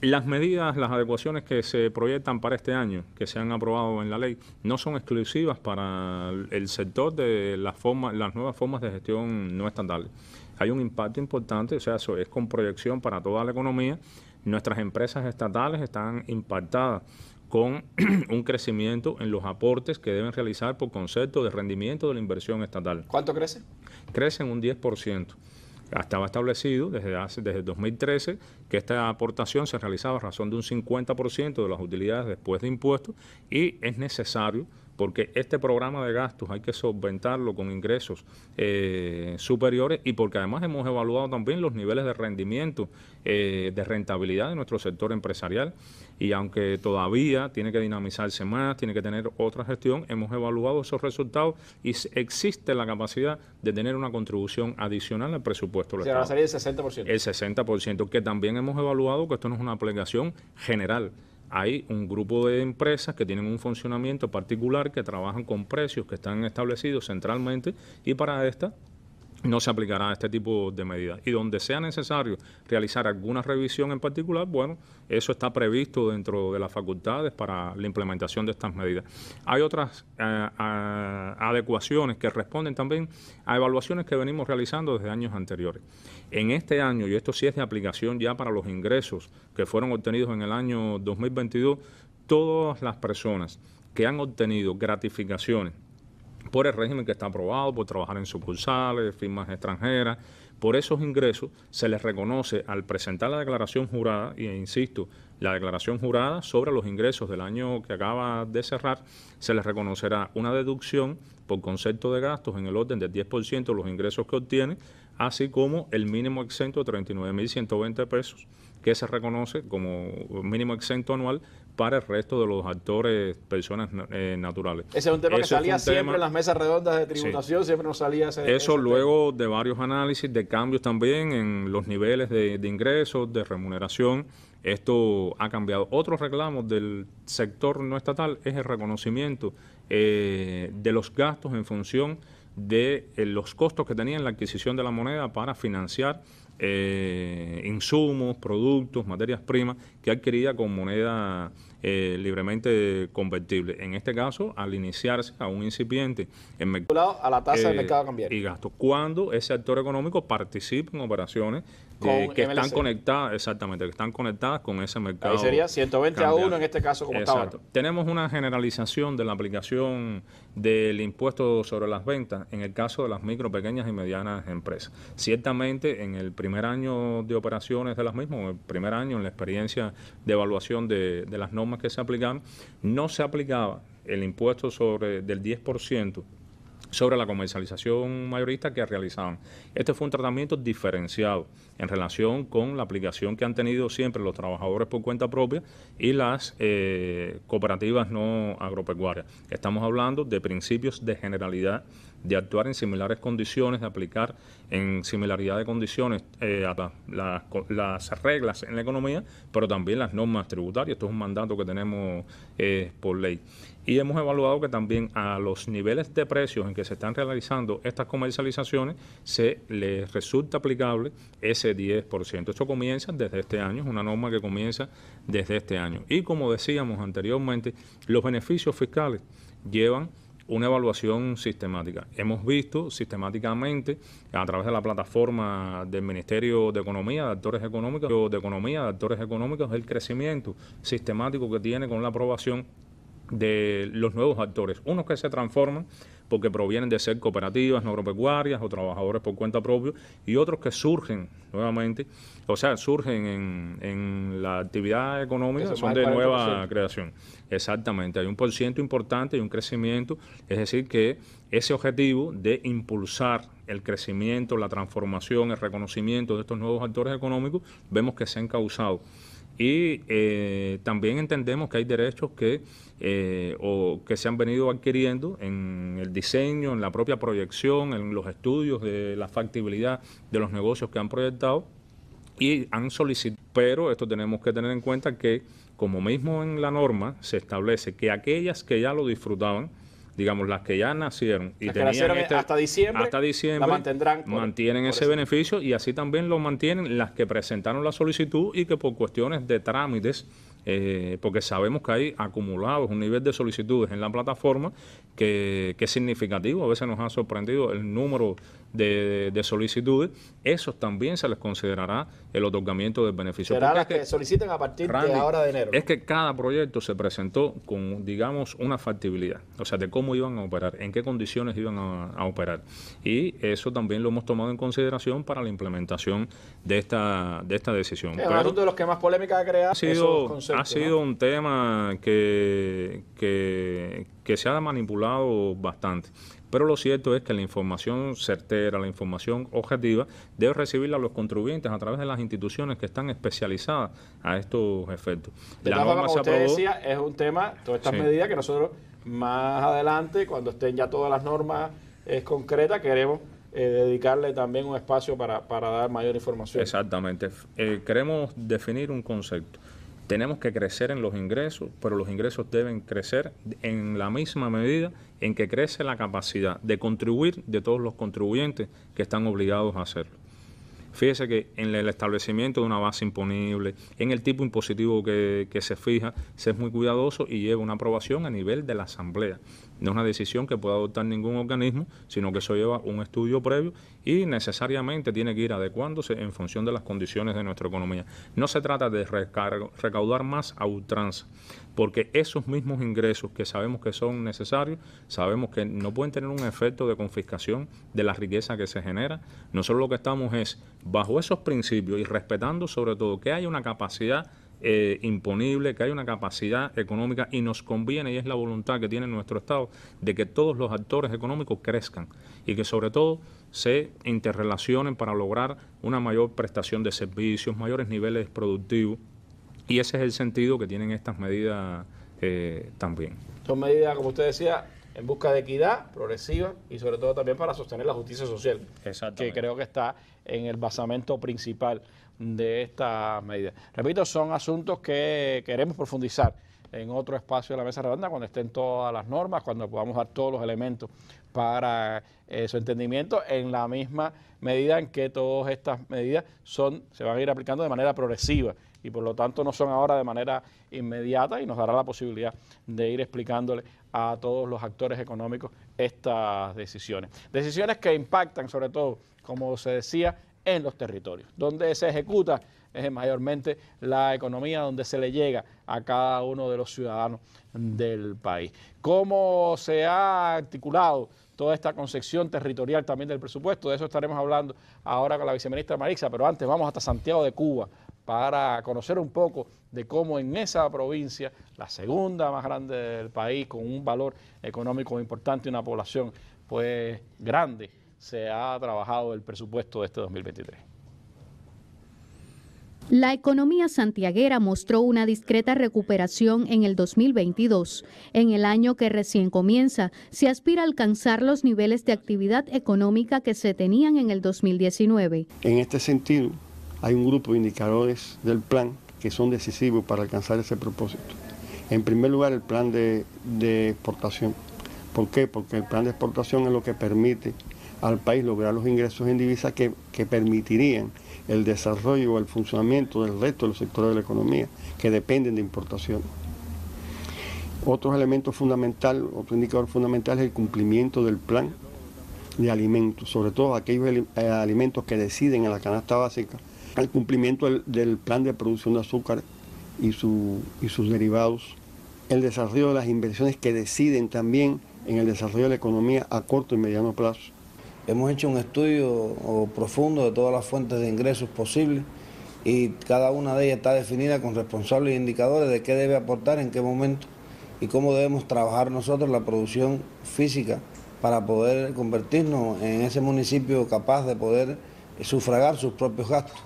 Las medidas, las adecuaciones que se proyectan para este año, que se han aprobado en la ley, no son exclusivas para el sector de las, formas, las nuevas formas de gestión no estatales hay un impacto importante, o sea, eso es con proyección para toda la economía. Nuestras empresas estatales están impactadas con un crecimiento en los aportes que deben realizar por concepto de rendimiento de la inversión estatal. ¿Cuánto crece? Crece en un 10%. Estaba establecido desde, hace, desde 2013 que esta aportación se realizaba a razón de un 50% de las utilidades después de impuestos y es necesario porque este programa de gastos hay que solventarlo con ingresos eh, superiores y porque además hemos evaluado también los niveles de rendimiento, eh, de rentabilidad de nuestro sector empresarial y aunque todavía tiene que dinamizarse más, tiene que tener otra gestión, hemos evaluado esos resultados y existe la capacidad de tener una contribución adicional al presupuesto. Del o sea, va a salir el 60%. El 60%, que también hemos evaluado que esto no es una aplicación general hay un grupo de empresas que tienen un funcionamiento particular, que trabajan con precios que están establecidos centralmente y para esta no se aplicará este tipo de medidas. Y donde sea necesario realizar alguna revisión en particular, bueno, eso está previsto dentro de las facultades para la implementación de estas medidas. Hay otras eh, adecuaciones que responden también a evaluaciones que venimos realizando desde años anteriores. En este año, y esto sí es de aplicación ya para los ingresos que fueron obtenidos en el año 2022, todas las personas que han obtenido gratificaciones por el régimen que está aprobado, por trabajar en sucursales, firmas extranjeras. Por esos ingresos se les reconoce al presentar la declaración jurada, e insisto, la declaración jurada sobre los ingresos del año que acaba de cerrar, se les reconocerá una deducción por concepto de gastos en el orden del 10% de los ingresos que obtienen, así como el mínimo exento de 39.120 pesos que se reconoce como mínimo exento anual para el resto de los actores, personas eh, naturales. Ese es un tema que salía siempre en las mesas redondas de tributación, siempre nos salía ese Eso luego de varios análisis, de cambios también en los niveles de, ingresos, de remuneración, esto ha cambiado. Otro reclamo del sector no estatal es el reconocimiento eh, de los gastos en función de eh, los costos que tenían la adquisición de la moneda para financiar eh, insumos, productos, materias primas que adquirida con moneda eh, libremente convertible. En este caso, al iniciarse a un incipiente en mercado, a la tasa de eh, mercado cambiario y gasto, cuando ese actor económico participa en operaciones que, están conectadas, exactamente, que están conectadas con ese mercado. Ahí sería 120 a 1 en este caso, como Exacto. Tenemos una generalización de la aplicación del impuesto sobre las ventas en el caso de las micro, pequeñas y medianas empresas. Ciertamente, en el primer año de operaciones de las mismas, en el primer año, en la experiencia de evaluación de, las normas que se aplicaban, no se aplicaba el impuesto sobre del 10% sobre la comercialización mayorista que realizaban. Este fue un tratamiento diferenciado en relación con la aplicación que han tenido siempre los trabajadores por cuenta propia y las eh, cooperativas no agropecuarias. Estamos hablando de principios de generalidad, de actuar en similares condiciones, de aplicar en similaridad de condiciones eh, las reglas en la economía, pero también las normas tributarias. Esto es un mandato que tenemos eh, por ley. Y hemos evaluado que también a los niveles de precios en que se están realizando estas comercializaciones se les resulta aplicable ese 10%. Esto comienza desde este año, es una norma que comienza desde este año. Y como decíamos anteriormente, los beneficios fiscales llevan una evaluación sistemática. Hemos visto sistemáticamente a través de la plataforma del Ministerio de Economía, de Actores Económicos, de Economía, de Actores Económicos, el crecimiento sistemático que tiene con la aprobación de los nuevos actores, unos que se transforman porque provienen de ser cooperativas no agropecuarias o trabajadores por cuenta propia, y otros que surgen nuevamente, o sea, surgen en, la actividad económica, son de nueva creación. Exactamente, hay un por importante y un crecimiento, es decir, que ese objetivo de impulsar el crecimiento, la transformación, el reconocimiento de estos nuevos actores económicos, vemos que se han causado. Y eh, también entendemos que hay derechos que, eh, que se han venido adquiriendo en el diseño, en la propia proyección, en los estudios de la factibilidad de los negocios que han proyectado y han solicitado. Pero esto tenemos que tener en cuenta que, como mismo en la norma, se establece que aquellas que ya lo disfrutaban, digamos, las que ya nacieron y tenían nacieron este hasta diciembre, hasta diciembre mantienen ese beneficio y así también lo mantienen las que presentaron la solicitud y que por cuestiones de trámites eh, porque sabemos que hay acumulados un nivel de solicitudes en la plataforma que, que, es significativo. A veces nos ha sorprendido el número de, solicitudes, esos también se les considerará el otorgamiento del beneficio. Será las que, soliciten a partir de ahora de enero. Es que cada proyecto se presentó con, digamos, una factibilidad, o sea, de cómo iban a operar, en qué condiciones iban a, operar. Y eso también lo hemos tomado en consideración para la implementación de esta, de esta decisión. Es de los que más polémica ha creado ha sido, ha sido un tema que, que que se ha manipulado bastante. Pero lo cierto es que la información certera, la información objetiva, debe recibirla los contribuyentes a través de las instituciones que están especializadas a estos efectos. la norma, como usted es un tema, todas estas medidas que nosotros más adelante, cuando estén ya todas las normas eh, concretas, queremos eh, dedicarle también un espacio para, para, dar mayor información. Exactamente. Eh, queremos definir un concepto. Tenemos que crecer en los ingresos, pero los ingresos deben crecer en la misma medida en que crece la capacidad de contribuir de todos los contribuyentes que están obligados a hacerlo. Fíjese que en el establecimiento de una base imponible, en el tipo impositivo que, se fija, se es muy cuidadoso y lleva una aprobación a nivel de la Asamblea. No es una decisión que pueda adoptar ningún organismo, sino que eso lleva un estudio previo y necesariamente tiene que ir adecuándose en función de las condiciones de nuestra economía. No se trata de recaudar más a ultranza, porque esos mismos ingresos que sabemos que son necesarios, sabemos que no pueden tener un efecto de confiscación de la riqueza que se genera. Nosotros lo que estamos es, bajo esos principios y respetando sobre todo que hay una capacidad eh, imponible, que hay una capacidad económica y nos conviene, y es la voluntad que tiene nuestro Estado, de que todos los actores económicos crezcan y que sobre todo se interrelacionen para lograr una mayor prestación de servicios, mayores niveles productivos, y ese es el sentido que tienen estas medidas eh, también. Son medidas, como usted decía, en busca de equidad progresiva y sobre todo también para sostener la justicia social, que creo que está en el basamento principal de estas medidas. Repito, son asuntos que queremos profundizar en otro espacio de la mesa redonda cuando estén todas las normas, cuando podamos dar todos los elementos para eh, su entendimiento, en la misma medida en que todas estas medidas son, se van a ir aplicando de manera progresiva y por lo tanto no son ahora de manera inmediata y nos dará la posibilidad de ir explicándole a todos los actores económicos estas decisiones. Decisiones que impactan sobre todo, como se decía, en los territorios, donde se ejecuta es mayormente la economía donde se le llega a cada uno de los ciudadanos del país. ¿Cómo se ha articulado toda esta concepción territorial también del presupuesto? De eso estaremos hablando ahora con la viceministra Marixa, pero antes vamos hasta Santiago de Cuba para conocer un poco de cómo en esa provincia, la segunda más grande del país, con un valor económico importante y una población pues grande, se ha trabajado el presupuesto de este 2023. La economía santiaguera mostró una discreta recuperación en el 2022. En el año que recién comienza, se aspira a alcanzar los niveles de actividad económica que se tenían en el 2019. En este sentido, hay un grupo de indicadores del plan que son decisivos para alcanzar ese propósito. En primer lugar, el plan de, exportación. ¿Por qué? Porque el plan de exportación es lo que permite al país lograr los ingresos en divisas que, que, permitirían el desarrollo o el funcionamiento del resto de los sectores de la economía que dependen de importaciones. Otro elemento fundamental, otro indicador fundamental es el cumplimiento del plan de alimentos, sobre todo aquellos eh, alimentos que deciden en la canasta básica al cumplimiento del, plan de producción de azúcar y, y sus derivados, el desarrollo de las inversiones que deciden también en el desarrollo de la economía a corto y mediano plazo. Hemos hecho un estudio profundo de todas las fuentes de ingresos posibles y cada una de ellas está definida con responsables e indicadores de qué debe aportar, en qué momento y cómo debemos trabajar nosotros la producción física para poder convertirnos en ese municipio capaz de poder sufragar sus propios gastos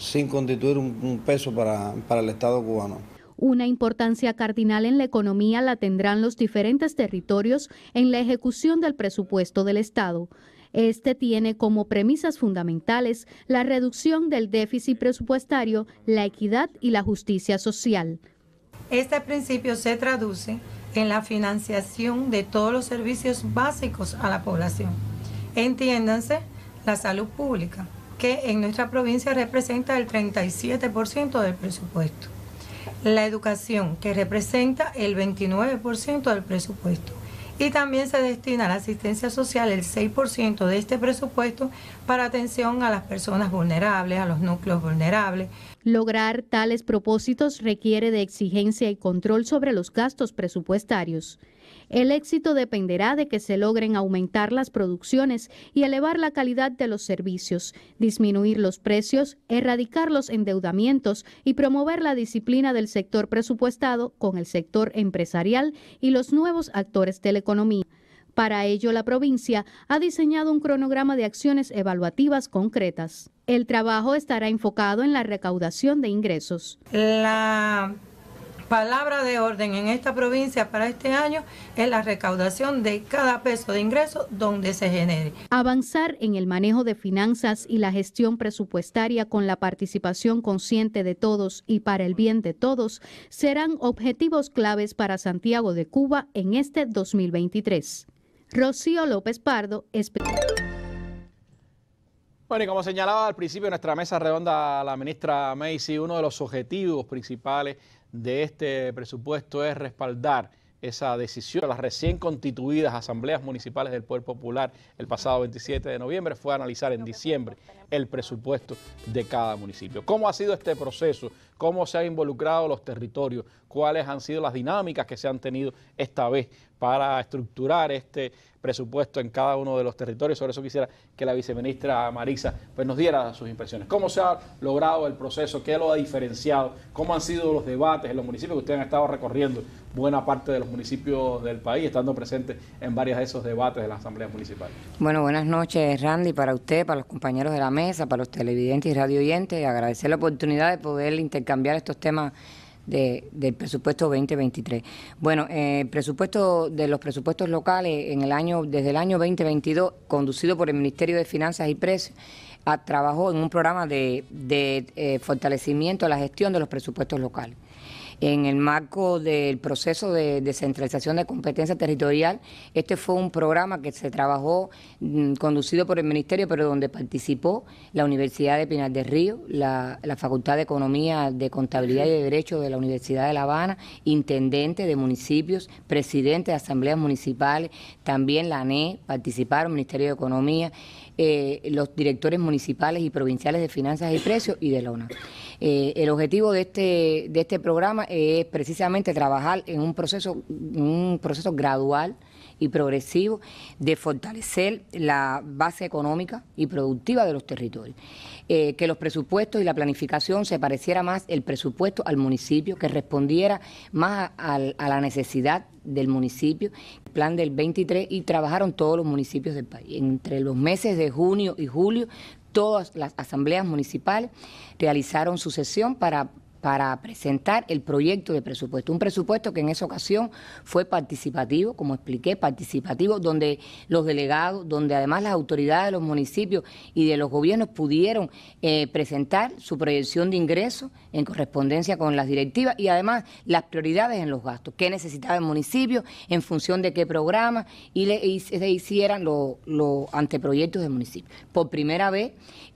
sin constituir un, peso para, para el Estado cubano. Una importancia cardinal en la economía la tendrán los diferentes territorios en la ejecución del presupuesto del Estado. Este tiene como premisas fundamentales la reducción del déficit presupuestario, la equidad y la justicia social. Este principio se traduce en la financiación de todos los servicios básicos a la población. Entiéndanse, la salud pública, que en nuestra provincia representa el 37% del presupuesto. La educación, que representa el 29% del presupuesto. Y también se destina a la asistencia social el 6% de este presupuesto para atención a las personas vulnerables, a los núcleos vulnerables. Lograr tales propósitos requiere de exigencia y control sobre los gastos presupuestarios. El éxito dependerá de que se logren aumentar las producciones y elevar la calidad de los servicios, disminuir los precios, erradicar los endeudamientos y promover la disciplina del sector presupuestado con el sector empresarial y los nuevos actores de la economía. Para ello, la provincia ha diseñado un cronograma de acciones evaluativas concretas. El trabajo estará enfocado en la recaudación de ingresos. La palabra de orden en esta provincia para este año es la recaudación de cada peso de ingreso donde se genere. Avanzar en el manejo de finanzas y la gestión presupuestaria con la participación consciente de todos y para el bien de todos serán objetivos claves para Santiago de Cuba en este 2023. Rocío López Pardo, bueno, y como señalaba al principio de nuestra mesa redonda la ministra Macy, uno de los objetivos principales de este presupuesto es respaldar esa decisión. Las recién constituidas asambleas municipales del Poder Popular el pasado 27 de noviembre fue analizar en diciembre el presupuesto de cada municipio. ¿Cómo ha sido este proceso? ¿Cómo se han involucrado los territorios? ¿Cuáles han sido las dinámicas que se han tenido esta vez para estructurar este presupuesto en cada uno de los territorios. Sobre eso quisiera que la viceministra Marisa pues, nos diera sus impresiones. ¿Cómo se ha logrado el proceso? ¿Qué lo ha diferenciado? ¿Cómo han sido los debates en los municipios que ustedes han estado recorriendo? Buena parte de los municipios del país, estando presentes en varios de esos debates de la Asamblea Municipal. Bueno, buenas noches, Randy, para usted, para los compañeros de la mesa, para los televidentes y radio oyentes. Agradecer la oportunidad de poder intercambiar estos temas del presupuesto 2023. Bueno, el eh, presupuesto de los presupuestos locales en el año desde el año 2022, conducido por el Ministerio de Finanzas y Precios, trabajó en un programa de, eh, fortalecimiento de la gestión de los presupuestos locales. En el marco del proceso de descentralización de competencia territorial, este fue un programa que se trabajó mm, conducido por el Ministerio, pero donde participó la Universidad de Pinar del Río, la, Facultad de Economía, de Contabilidad y de Derecho de la Universidad de La Habana, intendente de municipios, presidente de asambleas municipales, también la ANE participaron, Ministerio de Economía, eh, los directores municipales y provinciales de Finanzas y Precios y de la UNAM. Eh, el objetivo de este, de este programa es precisamente trabajar en un proceso, un proceso gradual y progresivo de fortalecer la base económica y productiva de los territorios. Eh, que los presupuestos y la planificación se pareciera más el presupuesto al municipio, que respondiera más a, la necesidad del municipio, el plan del 23 y trabajaron todos los municipios del país. Entre los meses de junio y julio todas las asambleas municipales realizaron su sesión para para presentar el proyecto de presupuesto. Un presupuesto que en esa ocasión fue participativo, como expliqué, participativo, donde los delegados, donde además las autoridades de los municipios y de los gobiernos pudieron eh, presentar su proyección de ingresos en correspondencia con las directivas y además las prioridades en los gastos, qué necesitaba el municipio en función de qué programa y, le, se hicieran los anteproyectos del municipio. Por primera vez,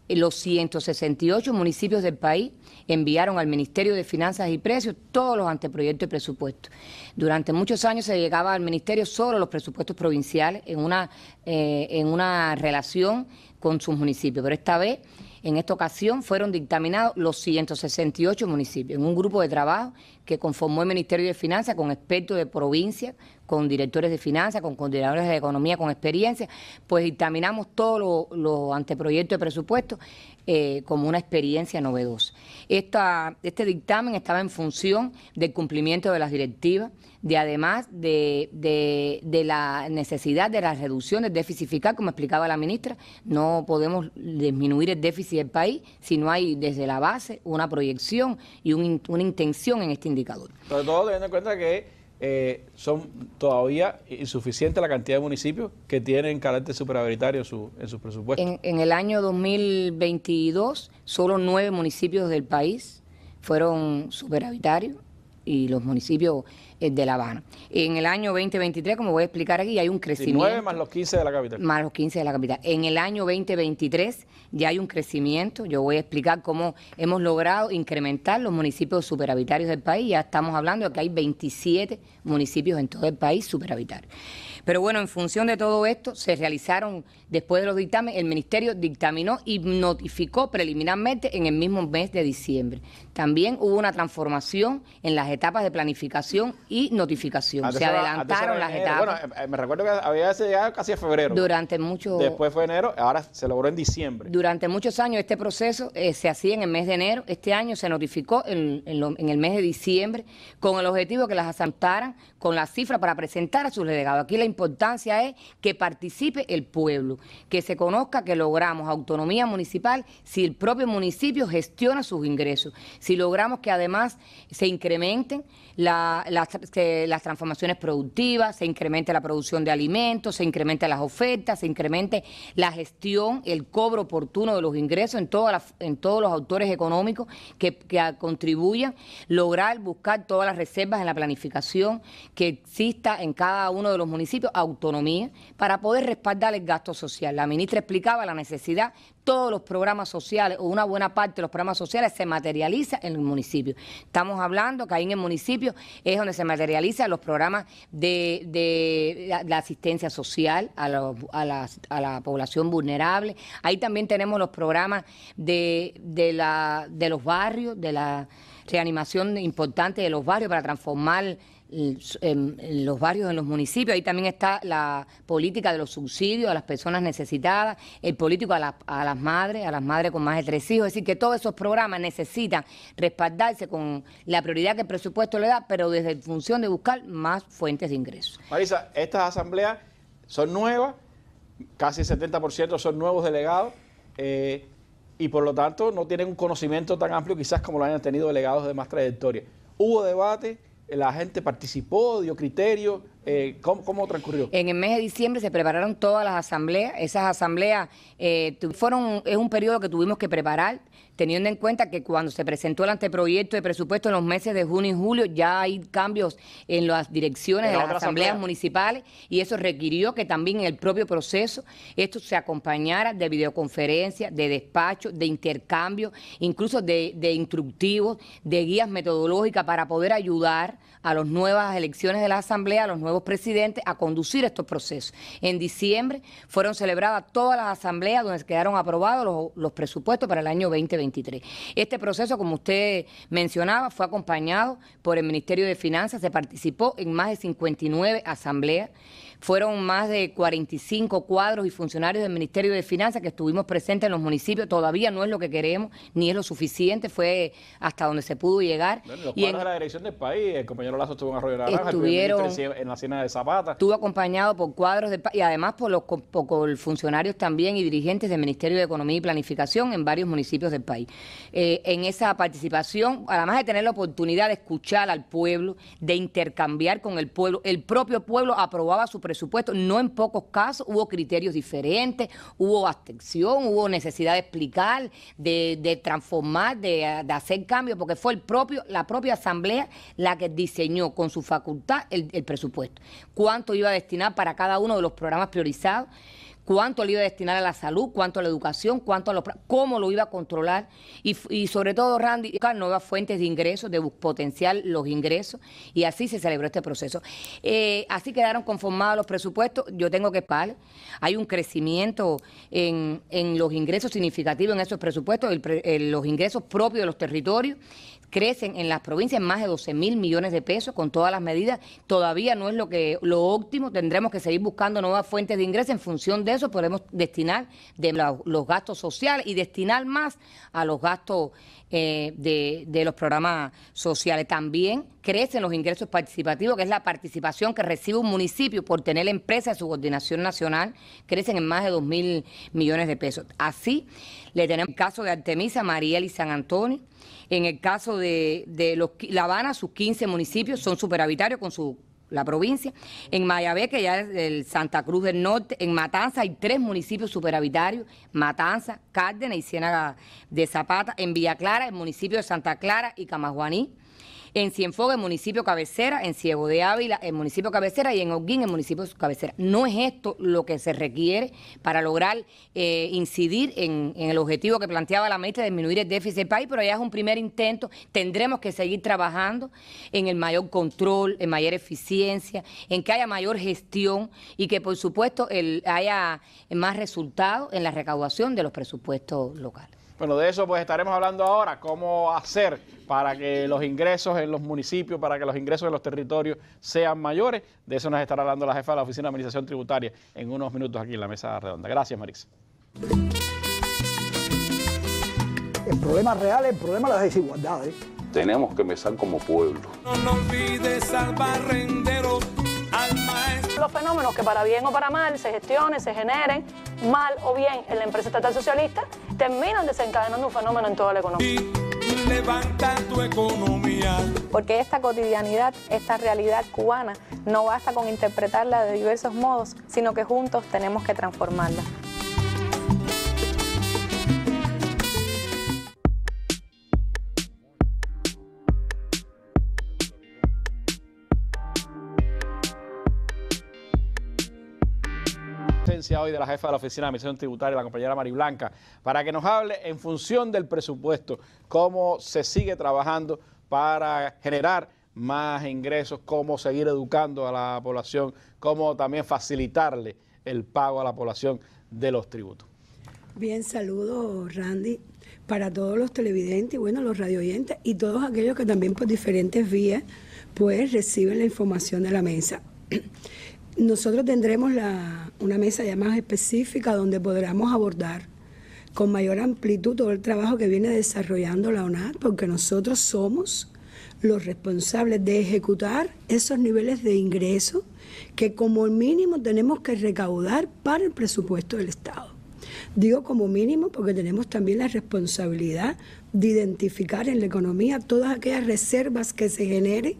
los 168 municipios del país enviaron al Ministerio de Finanzas y Precios todos los anteproyectos de presupuesto. Durante muchos años se llegaba al Ministerio solo los presupuestos provinciales en una, eh, en una relación con sus municipios, pero esta vez, en esta ocasión, fueron dictaminados los 168 municipios en un grupo de trabajo que conformó el Ministerio de Finanzas con expertos de provincia, con directores de finanzas, con coordinadores de economía, con experiencia, pues dictaminamos todos los anteproyectos de presupuesto eh, como una experiencia novedosa. Esta, este dictamen estaba en función del cumplimiento de las directivas, de además de, la necesidad de la reducción del déficit como explicaba la ministra, no podemos disminuir el déficit del país si no hay desde la base una proyección y una intención en este indicador. Sobre todo teniendo en cuenta que eh, son todavía insuficiente la cantidad de municipios que tienen carácter superavitario en, sus presupuestos. En, el año 2022, solo nueve municipios del país fueron superavitarios y los municipios eh, de La Habana. En el año 2023, como voy a explicar aquí, hay un crecimiento. ...9 más los 15 de la capital. Más los 15 de la capital. En el año 2023 ya hay un crecimiento. Yo voy a explicar cómo hemos logrado incrementar los municipios superhabitarios del país. Ya estamos hablando de que hay 27 municipios en todo el país superhabitarios. Pero bueno, en función de todo esto, se realizaron, después de los dictámenes, el Ministerio dictaminó y notificó preliminarmente en el mismo mes de diciembre. También hubo una transformación en las etapas de planificación y notificación. se adelantaron las etapas. Bueno, eh, eh, me recuerdo que había llegado casi a febrero. Durante muchos... Después fue enero, ahora se logró en diciembre. Durante muchos años este proceso eh, se hacía en el mes de enero. Este año se notificó en, en el mes de diciembre con el objetivo de que las asaltaran con las cifras para presentar a sus delegados. Aquí la importancia es que participe el pueblo, que se conozca que logramos autonomía municipal si el propio municipio gestiona sus ingresos, si logramos que además se incrementen eh, las, transformaciones productivas, se incremente la producción de alimentos, se incremente las ofertas, se incremente la gestión, el cobro oportuno de los ingresos en, todos los autores económicos que contribuyan, lograr buscar todas las reservas en la planificación, que exista en cada uno de los municipios autonomía para poder respaldar el gasto social. La ministra explicaba la necesidad, todos los programas sociales o una buena parte de los programas sociales se materializa en el municipio. Estamos hablando que ahí en el municipio es donde se materializan los programas de, la, asistencia social a, a, la, a, la, población vulnerable. Ahí también tenemos los programas de, la, de los barrios, de la reanimación importante de los barrios para transformar en los barrios, en los municipios. Ahí también está la política de los subsidios a las personas necesitadas, el político a, a las madres, a las madres con más de tres hijos. Es decir, que todos esos programas necesitan respaldarse con la prioridad que el presupuesto le da, pero desde función de buscar más fuentes de ingresos. Marisa, estas asambleas son nuevas, casi el 70% son nuevos delegados. Eh, y por lo tanto no tienen un conocimiento tan amplio quizás como lo hayan tenido delegados de más trayectoria. Hubo debate, la gente participó, dio criterio eh, ¿cómo, transcurrió? En el mes de diciembre se prepararon todas las asambleas. Esas asambleas eh, fueron, es un periodo que tuvimos que preparar, teniendo en cuenta que cuando se presentó el anteproyecto de presupuesto en los meses de junio y julio, ya hay cambios en las direcciones de las asambleas municipales y eso requirió que también en el propio proceso esto se acompañara de videoconferencias, de despacho, de intercambio, incluso de, de instructivos, de guías metodológicas para poder ayudar a las nuevas elecciones de la asamblea, a los nuevos presidente a conducir estos procesos. En diciembre fueron celebradas todas las asambleas donde quedaron aprobados los, los presupuestos para el año 2023. Este proceso, como usted mencionaba, fue acompañado por el Ministerio de Finanzas, se participó en más de 59 asambleas. Fueron más de 45 cuadros y funcionarios del Ministerio de Finanzas que estuvimos presentes en los municipios. Todavía no es lo que queremos, ni es lo suficiente. Fue hasta donde se pudo llegar. los y de la dirección del país, el compañero Lazo estuvo en Arroyo en la cena de Zapata. Estuvo acompañado por cuadros y además por los funcionarios también y dirigentes del Ministerio de Economía y Planificación en varios municipios del país. Eh, en esa participación, además de tener la oportunidad de escuchar al pueblo, de intercambiar con el pueblo, el propio pueblo aprobaba su presupuesto, No en pocos casos hubo criterios diferentes, hubo abstención, hubo necesidad de explicar, de, transformar, de, hacer cambios, porque fue la propia Asamblea la que diseñó con su facultad el, el presupuesto. Cuánto iba a destinar para cada uno de los programas priorizados cuánto le iba a destinar a la salud, cuánto a la educación, cuánto a los... cómo lo iba a controlar y, sobre todo, Randy, buscar nuevas fuentes de ingresos, de potenciar los ingresos y así se celebró este proceso. Eh, así quedaron conformados los presupuestos, yo tengo que pagar, hay un crecimiento en, los ingresos significativos en esos presupuestos, los ingresos propios de los territorios, crecen en las provincias más de 12 mil millones de pesos con todas las medidas. Todavía no es lo, que, lo óptimo, tendremos que seguir buscando nuevas fuentes de ingresos, En función de eso podemos destinar de los gastos sociales y destinar más a los gastos eh, de, de los programas sociales. También crecen los ingresos participativos, que es la participación que recibe un municipio por tener la empresa de subordinación nacional, crecen en más de 2 mil millones de pesos. Así le tenemos el caso de Artemisa, Mariel y San Antonio en el caso de, de los, La Habana, sus 15 municipios son superhabitarios con su la provincia. En Mayabeque, que ya es el Santa Cruz del Norte, en Matanza hay tres municipios superhabitarios, Matanza, Cárdenas y Ciénaga de Zapata. En Villa Clara, el municipio de Santa Clara y Camajuaní en Cienfoga, en municipio cabecera, en Ciego de Ávila, en municipio cabecera y en Holguín, en municipio cabecera. No es esto lo que se requiere para lograr eh, incidir en, el objetivo que planteaba la maestra de disminuir el déficit del país, pero ya es un primer intento. Tendremos que seguir trabajando en el mayor control, en mayor eficiencia, en que haya mayor gestión y que, por supuesto, haya más resultados en la recaudación de los presupuestos locales. Bueno, de eso pues estaremos hablando ahora, cómo hacer para que los ingresos en los municipios, para que los ingresos en los territorios sean mayores. De eso nos estará hablando la jefa de la Oficina de Administración Tributaria en unos minutos aquí en la mesa redonda. Gracias, Marix. El problema real es el problema de las desigualdades. Tenemos que empezar como pueblo. No los fenómenos que para bien o para mal se gestionen, se generen, mal o bien en la empresa estatal socialista, terminan desencadenando un fenómeno en toda la economía. economía. Porque esta cotidianidad, esta realidad cubana, no basta con interpretarla de diversos modos, sino que juntos tenemos que transformarla. hoy de la jefa de la Oficina de Administración Tributaria, la compañera Mari Blanca, para que nos hable en función del presupuesto, cómo se sigue trabajando para generar más ingresos, cómo seguir educando a la población, cómo también facilitarle el pago a la población de los tributos. Bien, saludos Randy para todos los televidentes y bueno, los radioyentes y todos aquellos que también por diferentes vías pues reciben la información de la mesa. Nosotros tendremos la, una mesa ya más específica donde podremos abordar con mayor amplitud todo el trabajo que viene desarrollando la ONAR, porque nosotros somos los responsables de ejecutar esos niveles de ingreso que como mínimo tenemos que recaudar para el presupuesto del Estado. Digo como mínimo porque tenemos también la responsabilidad de identificar en la economía todas aquellas reservas que se generen,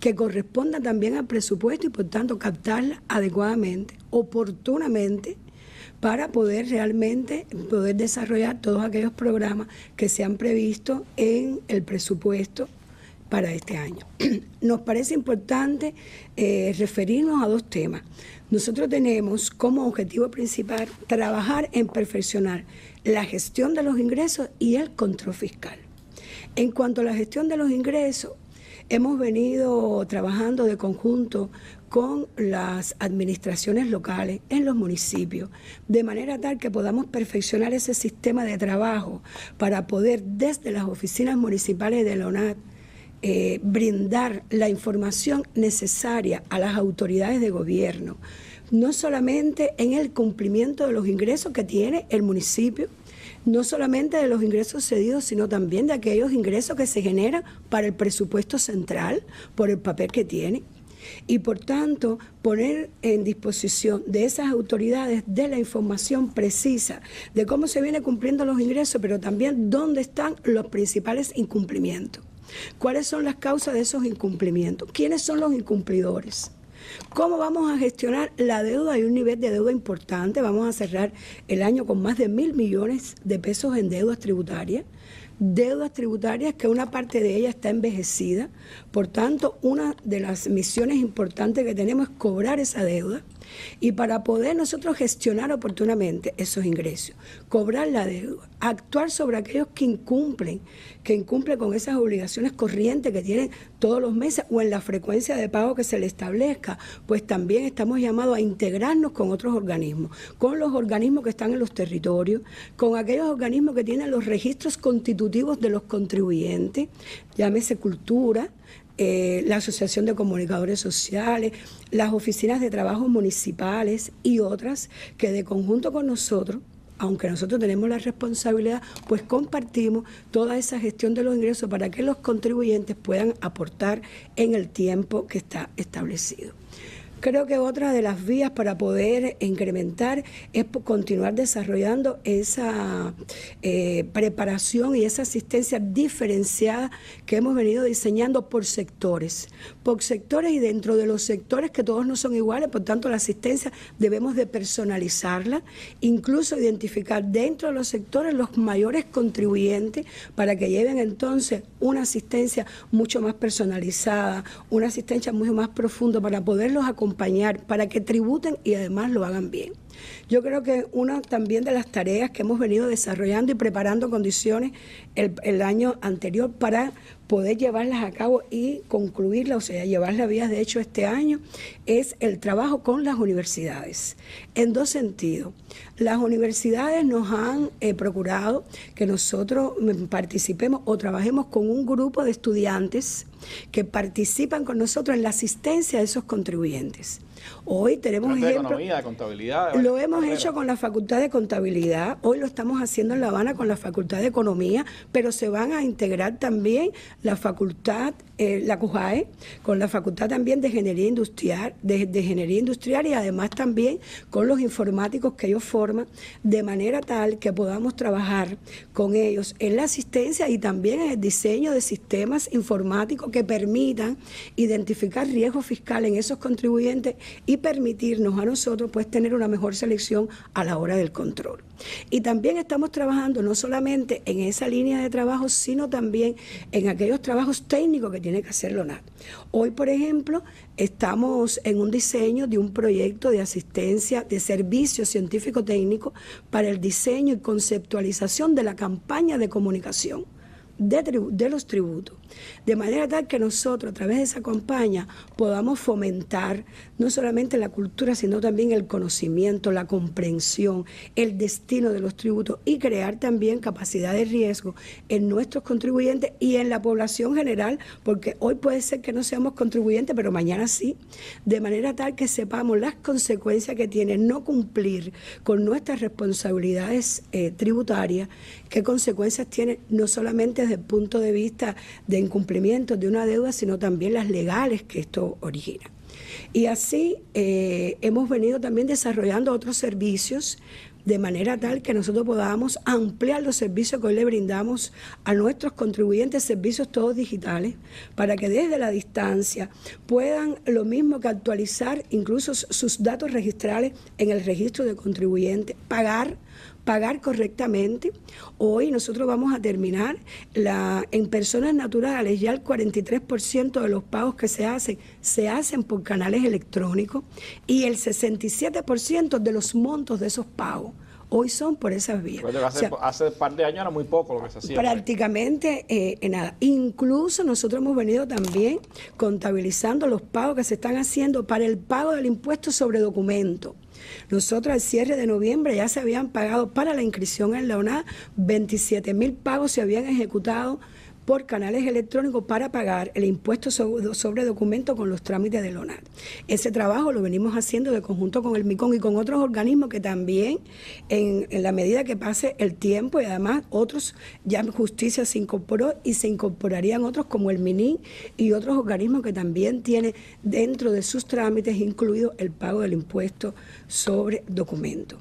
que correspondan también al presupuesto y por tanto captarlas adecuadamente, oportunamente, para poder realmente poder desarrollar todos aquellos programas que se han previsto en el presupuesto para este año. Nos parece importante eh, referirnos a dos temas. Nosotros tenemos como objetivo principal trabajar en perfeccionar la gestión de los ingresos y el control fiscal. En cuanto a la gestión de los ingresos, hemos venido trabajando de conjunto con las administraciones locales en los municipios, de manera tal que podamos perfeccionar ese sistema de trabajo para poder desde las oficinas municipales de la ONAT eh, brindar la información necesaria a las autoridades de gobierno no solamente en el cumplimiento de los ingresos que tiene el municipio, no solamente de los ingresos cedidos, sino también de aquellos ingresos que se generan para el presupuesto central por el papel que tiene. Y por tanto, poner en disposición de esas autoridades de la información precisa de cómo se viene cumpliendo los ingresos, pero también dónde están los principales incumplimientos. ¿Cuáles son las causas de esos incumplimientos? ¿Quiénes son los incumplidores? ¿Cómo vamos a gestionar la deuda? Hay un nivel de deuda importante. Vamos a cerrar el año con más de mil millones de pesos en deudas tributarias. Deudas tributarias que una parte de ella está envejecida. Por tanto, una de las misiones importantes que tenemos es cobrar esa deuda y para poder nosotros gestionar oportunamente esos ingresos, cobrar la deuda, actuar sobre aquellos que incumplen, que incumplen con esas obligaciones corrientes que tienen todos los meses o en la frecuencia de pago que se le establezca, pues también estamos llamados a integrarnos con otros organismos, con los organismos que están en los territorios, con aquellos organismos que tienen los registros constitutivos de los contribuyentes, llámese cultura, eh, la Asociación de Comunicadores Sociales, las oficinas de trabajo municipales y otras que de conjunto con nosotros, aunque nosotros tenemos la responsabilidad, pues compartimos toda esa gestión de los ingresos para que los contribuyentes puedan aportar en el tiempo que está establecido. Creo que otra de las vías para poder incrementar es continuar desarrollando esa eh, preparación y esa asistencia diferenciada que hemos venido diseñando por sectores, por sectores y dentro de los sectores que todos no son iguales, por tanto la asistencia debemos de personalizarla, incluso identificar dentro de los sectores los mayores contribuyentes para que lleven entonces una asistencia mucho más personalizada, una asistencia mucho más profunda para poderlos acompañar acompañar para que tributen y además lo hagan bien. Yo creo que una también de las tareas que hemos venido desarrollando y preparando condiciones el, año anterior para poder llevarlas a cabo y concluirlas, o sea, llevarlas a vías de hecho este año, es el trabajo con las universidades. En dos sentidos. Las universidades nos han eh, procurado que nosotros mm, participemos o trabajemos con un grupo de estudiantes que participan con nosotros en la asistencia de esos contribuyentes. Hoy tenemos ejemplo. contabilidad. lo hemos hecho con la Facultad de Contabilidad, hoy lo estamos haciendo en La Habana con la Facultad de Economía, pero se van a integrar también la Facultad, eh, la CUJAE, con la Facultad también de Ingeniería Industrial, de, de Ingeniería Industrial y además también con los informáticos que ellos forman, de manera tal que podamos trabajar con ellos en la asistencia y también en el diseño de sistemas informáticos que permitan identificar riesgo fiscal en esos contribuyentes y permitirnos a nosotros pues tener una mejor selección a la hora del control. Y también estamos trabajando no solamente en esa línea de trabajo, sino también en aquellos trabajos técnicos que tiene que hacer LONAT. Hoy, por ejemplo, estamos en un diseño de un proyecto de asistencia de servicio científico-técnico para el diseño y conceptualización de la campaña de comunicación de los tributos de manera tal que nosotros a través de esa campaña podamos fomentar no solamente la cultura, sino también el conocimiento, la comprensión, el destino de los tributos y crear también capacidad de riesgo en nuestros contribuyentes y en la población general, porque hoy puede ser que no seamos contribuyentes, pero mañana sí, de manera tal que sepamos las consecuencias que tiene no cumplir con nuestras responsabilidades eh, tributarias, qué consecuencias tiene no solamente desde el punto de vista de incumplimiento de una deuda, sino también las legales que esto origina. Y así eh, hemos venido también desarrollando otros servicios de manera tal que nosotros podamos ampliar los servicios que hoy le brindamos a nuestros contribuyentes, servicios todos digitales, para que desde la distancia puedan lo mismo que actualizar incluso sus datos registrales en el registro de contribuyente, pagar pagar correctamente. Hoy nosotros vamos a terminar la, en personas naturales, ya el 43% de los pagos que se hacen se hacen por canales electrónicos y el 67% de los montos de esos pagos hoy son por esas vías. Hace, un par de años era muy poco lo que se hacía. Pues. Prácticamente eh, nada. Incluso nosotros hemos venido también contabilizando los pagos que se están haciendo para el pago del impuesto sobre documento. Nosotros al cierre de noviembre ya se habían pagado para la inscripción en la UNAD 27 mil pagos se habían ejecutado por canales electrónicos para pagar el impuesto sobre documento con los trámites de Lonat. Ese trabajo lo venimos haciendo de conjunto con el MICON y con otros organismos que también, en, la medida que pase el tiempo y además otros, ya justicia se incorporó y se incorporarían otros como el MININ y otros organismos que también tienen dentro de sus trámites incluido el pago del impuesto sobre documento.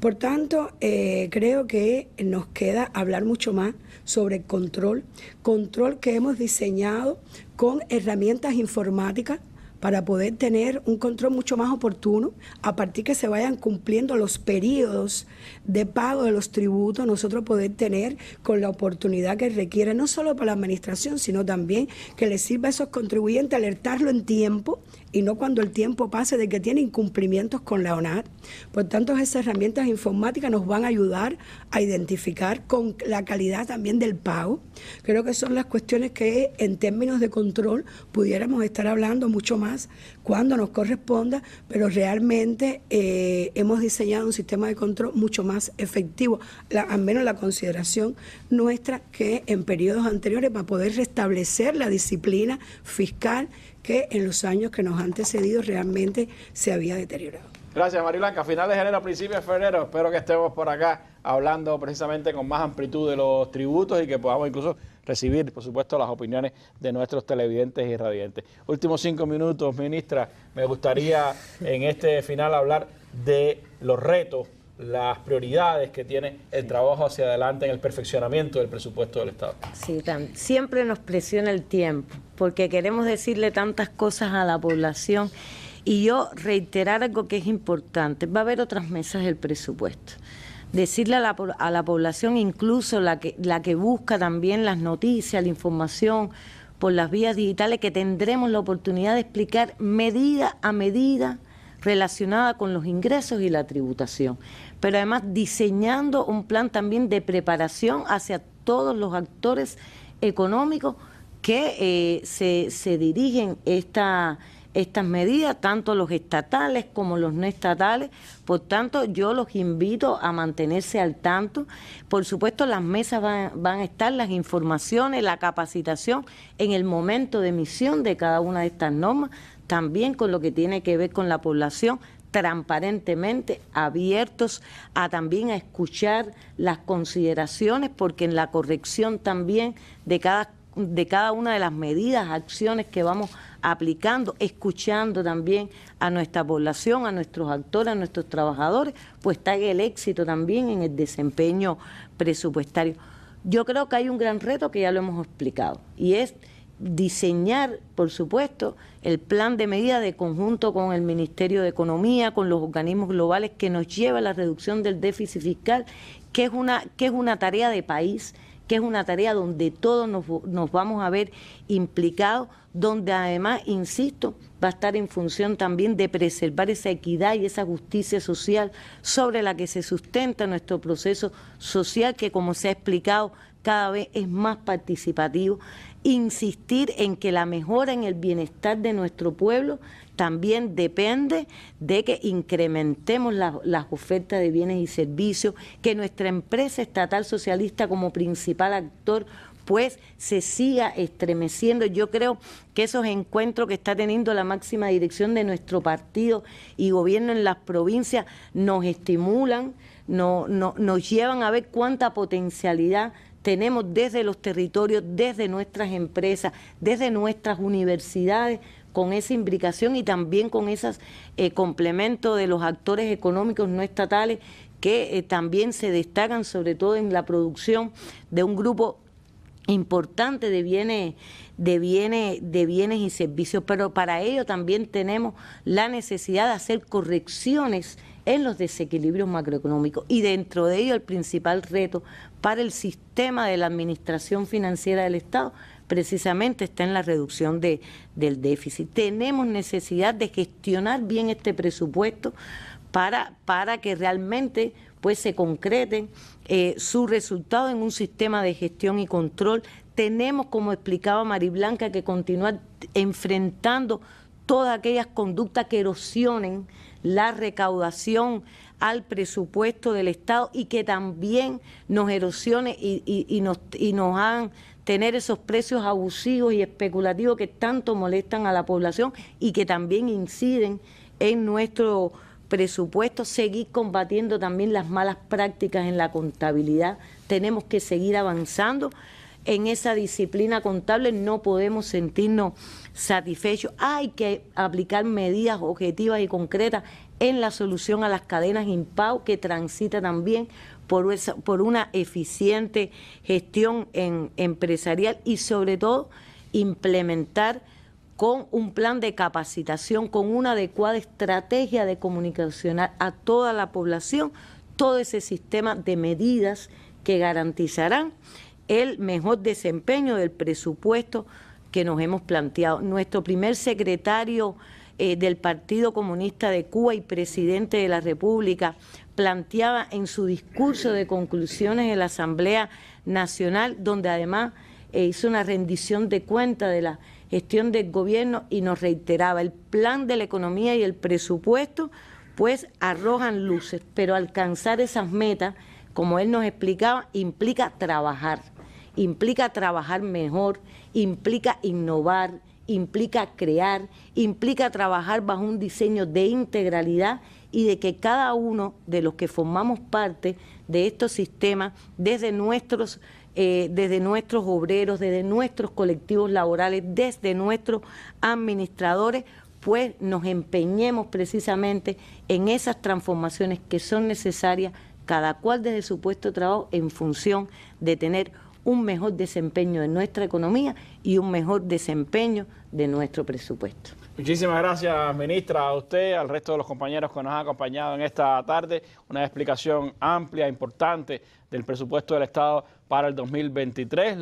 Por tanto, eh, creo que nos queda hablar mucho más sobre el control, control que hemos diseñado con herramientas informáticas para poder tener un control mucho más oportuno a partir que se vayan cumpliendo los periodos de pago de los tributos, nosotros poder tener con la oportunidad que requiere, no solo para la administración, sino también que le sirva a esos contribuyentes alertarlo en tiempo y no cuando el tiempo pase de que tiene incumplimientos con la onat Por tanto, esas herramientas informáticas nos van a ayudar a identificar con la calidad también del pago. Creo que son las cuestiones que en términos de control pudiéramos estar hablando mucho más cuando nos corresponda, pero realmente eh, hemos diseñado un sistema de control mucho más efectivo, al menos la consideración nuestra que en periodos anteriores para poder restablecer la disciplina fiscal que en los años que nos han antecedido realmente se había deteriorado. Gracias, Marilanca. finales de enero, principios de febrero, espero que estemos por acá hablando precisamente con más amplitud de los tributos y que podamos incluso recibir, por supuesto, las opiniones de nuestros televidentes y radiantes. Últimos cinco minutos, ministra. Me gustaría en este final hablar de los retos las prioridades que tiene el trabajo hacia adelante en el perfeccionamiento del presupuesto del Estado. Sí, siempre nos presiona el tiempo, porque queremos decirle tantas cosas a la población. Y yo reiterar algo que es importante, va a haber otras mesas del presupuesto decirle a la, población, incluso la que, la que busca también las noticias, la información por las vías digitales, que tendremos la oportunidad de explicar medida a medida relacionada con los ingresos y la tributación, pero además diseñando un plan también de preparación hacia todos los actores económicos que eh, se, se dirigen esta estas medidas, tanto los estatales como los no estatales. Por tanto, yo los invito a mantenerse al tanto. Por supuesto, las mesas van, a estar, las informaciones, la capacitación en el momento de emisión de cada una de estas normas, también con lo que tiene que ver con la población, transparentemente abiertos a también a escuchar las consideraciones porque en la corrección también de cada de cada una de las medidas, acciones que vamos aplicando, escuchando también a nuestra población, a nuestros actores, a nuestros trabajadores, pues está el éxito también en el desempeño presupuestario. Yo creo que hay un gran reto que ya lo hemos explicado y es diseñar, por supuesto, el plan de medida de conjunto con el Ministerio de Economía, con los organismos globales que nos lleva a la reducción del déficit fiscal, que es una, que es una tarea de país que es una tarea donde todos nos, vamos a ver implicados, donde además, insisto, va a estar en función también de preservar esa equidad y esa justicia social sobre la que se sustenta nuestro proceso social, que como se ha explicado, cada vez es más participativo. Insistir en que la mejora en el bienestar de nuestro pueblo también depende de que incrementemos las ofertas de bienes y servicios, que nuestra empresa estatal socialista como principal actor pues se siga estremeciendo. Yo creo que esos encuentros que está teniendo la máxima dirección de nuestro partido y gobierno en las provincias nos estimulan, nos llevan a ver cuánta potencialidad tenemos desde los territorios, desde nuestras empresas, desde nuestras universidades con esa imbricación y también con ese eh, complementos de los actores económicos no estatales que eh, también se destacan sobre todo en la producción de un grupo importante de bienes, de bienes, de bienes y servicios, pero para ello también tenemos la necesidad de hacer correcciones en los desequilibrios macroeconómicos y dentro de ello el principal reto para el sistema de la administración financiera del Estado precisamente está en la reducción de, del déficit. Tenemos necesidad de gestionar bien este presupuesto para, para que realmente pues se concreten eh, su resultado en un sistema de gestión y control. Tenemos, como explicaba Mariblanca, que continuar enfrentando todas aquellas conductas que erosionen la recaudación al presupuesto del Estado y que también nos erosione y, y, nos, y nos han tener esos precios abusivos y especulativos que tanto molestan a la población y que también inciden en nuestro presupuesto, seguir combatiendo también las malas prácticas en la contabilidad. Tenemos que seguir avanzando en esa disciplina contable, no podemos sentirnos satisfechos. Hay que aplicar medidas objetivas y concretas en la solución a las cadenas impau que transita también por, una eficiente gestión empresarial y sobre todo implementar con un plan de capacitación, con una adecuada estrategia de comunicación a toda la población, todo ese sistema de medidas que garantizarán el mejor desempeño del presupuesto que nos hemos planteado. Nuestro primer secretario eh, del Partido Comunista de Cuba y presidente de la República, planteaba en su discurso de conclusiones en la Asamblea Nacional, donde además eh, hizo una rendición de cuenta de la gestión del gobierno y nos reiteraba, el plan de la economía y el presupuesto pues arrojan luces, pero alcanzar esas metas, como él nos explicaba, implica trabajar, implica trabajar mejor, implica innovar, implica crear, implica trabajar bajo un diseño de integralidad y de que cada uno de los que formamos parte de estos sistemas, desde nuestros, eh, desde nuestros obreros, desde nuestros colectivos laborales, desde nuestros administradores, pues nos empeñemos precisamente en esas transformaciones que son necesarias, cada cual desde su puesto de trabajo, en función de tener un mejor desempeño de nuestra economía y un mejor desempeño de nuestro presupuesto. Muchísimas gracias, ministra, a usted, al resto de los compañeros que nos han acompañado en esta tarde. Una explicación amplia, e importante del presupuesto del Estado para el 2023.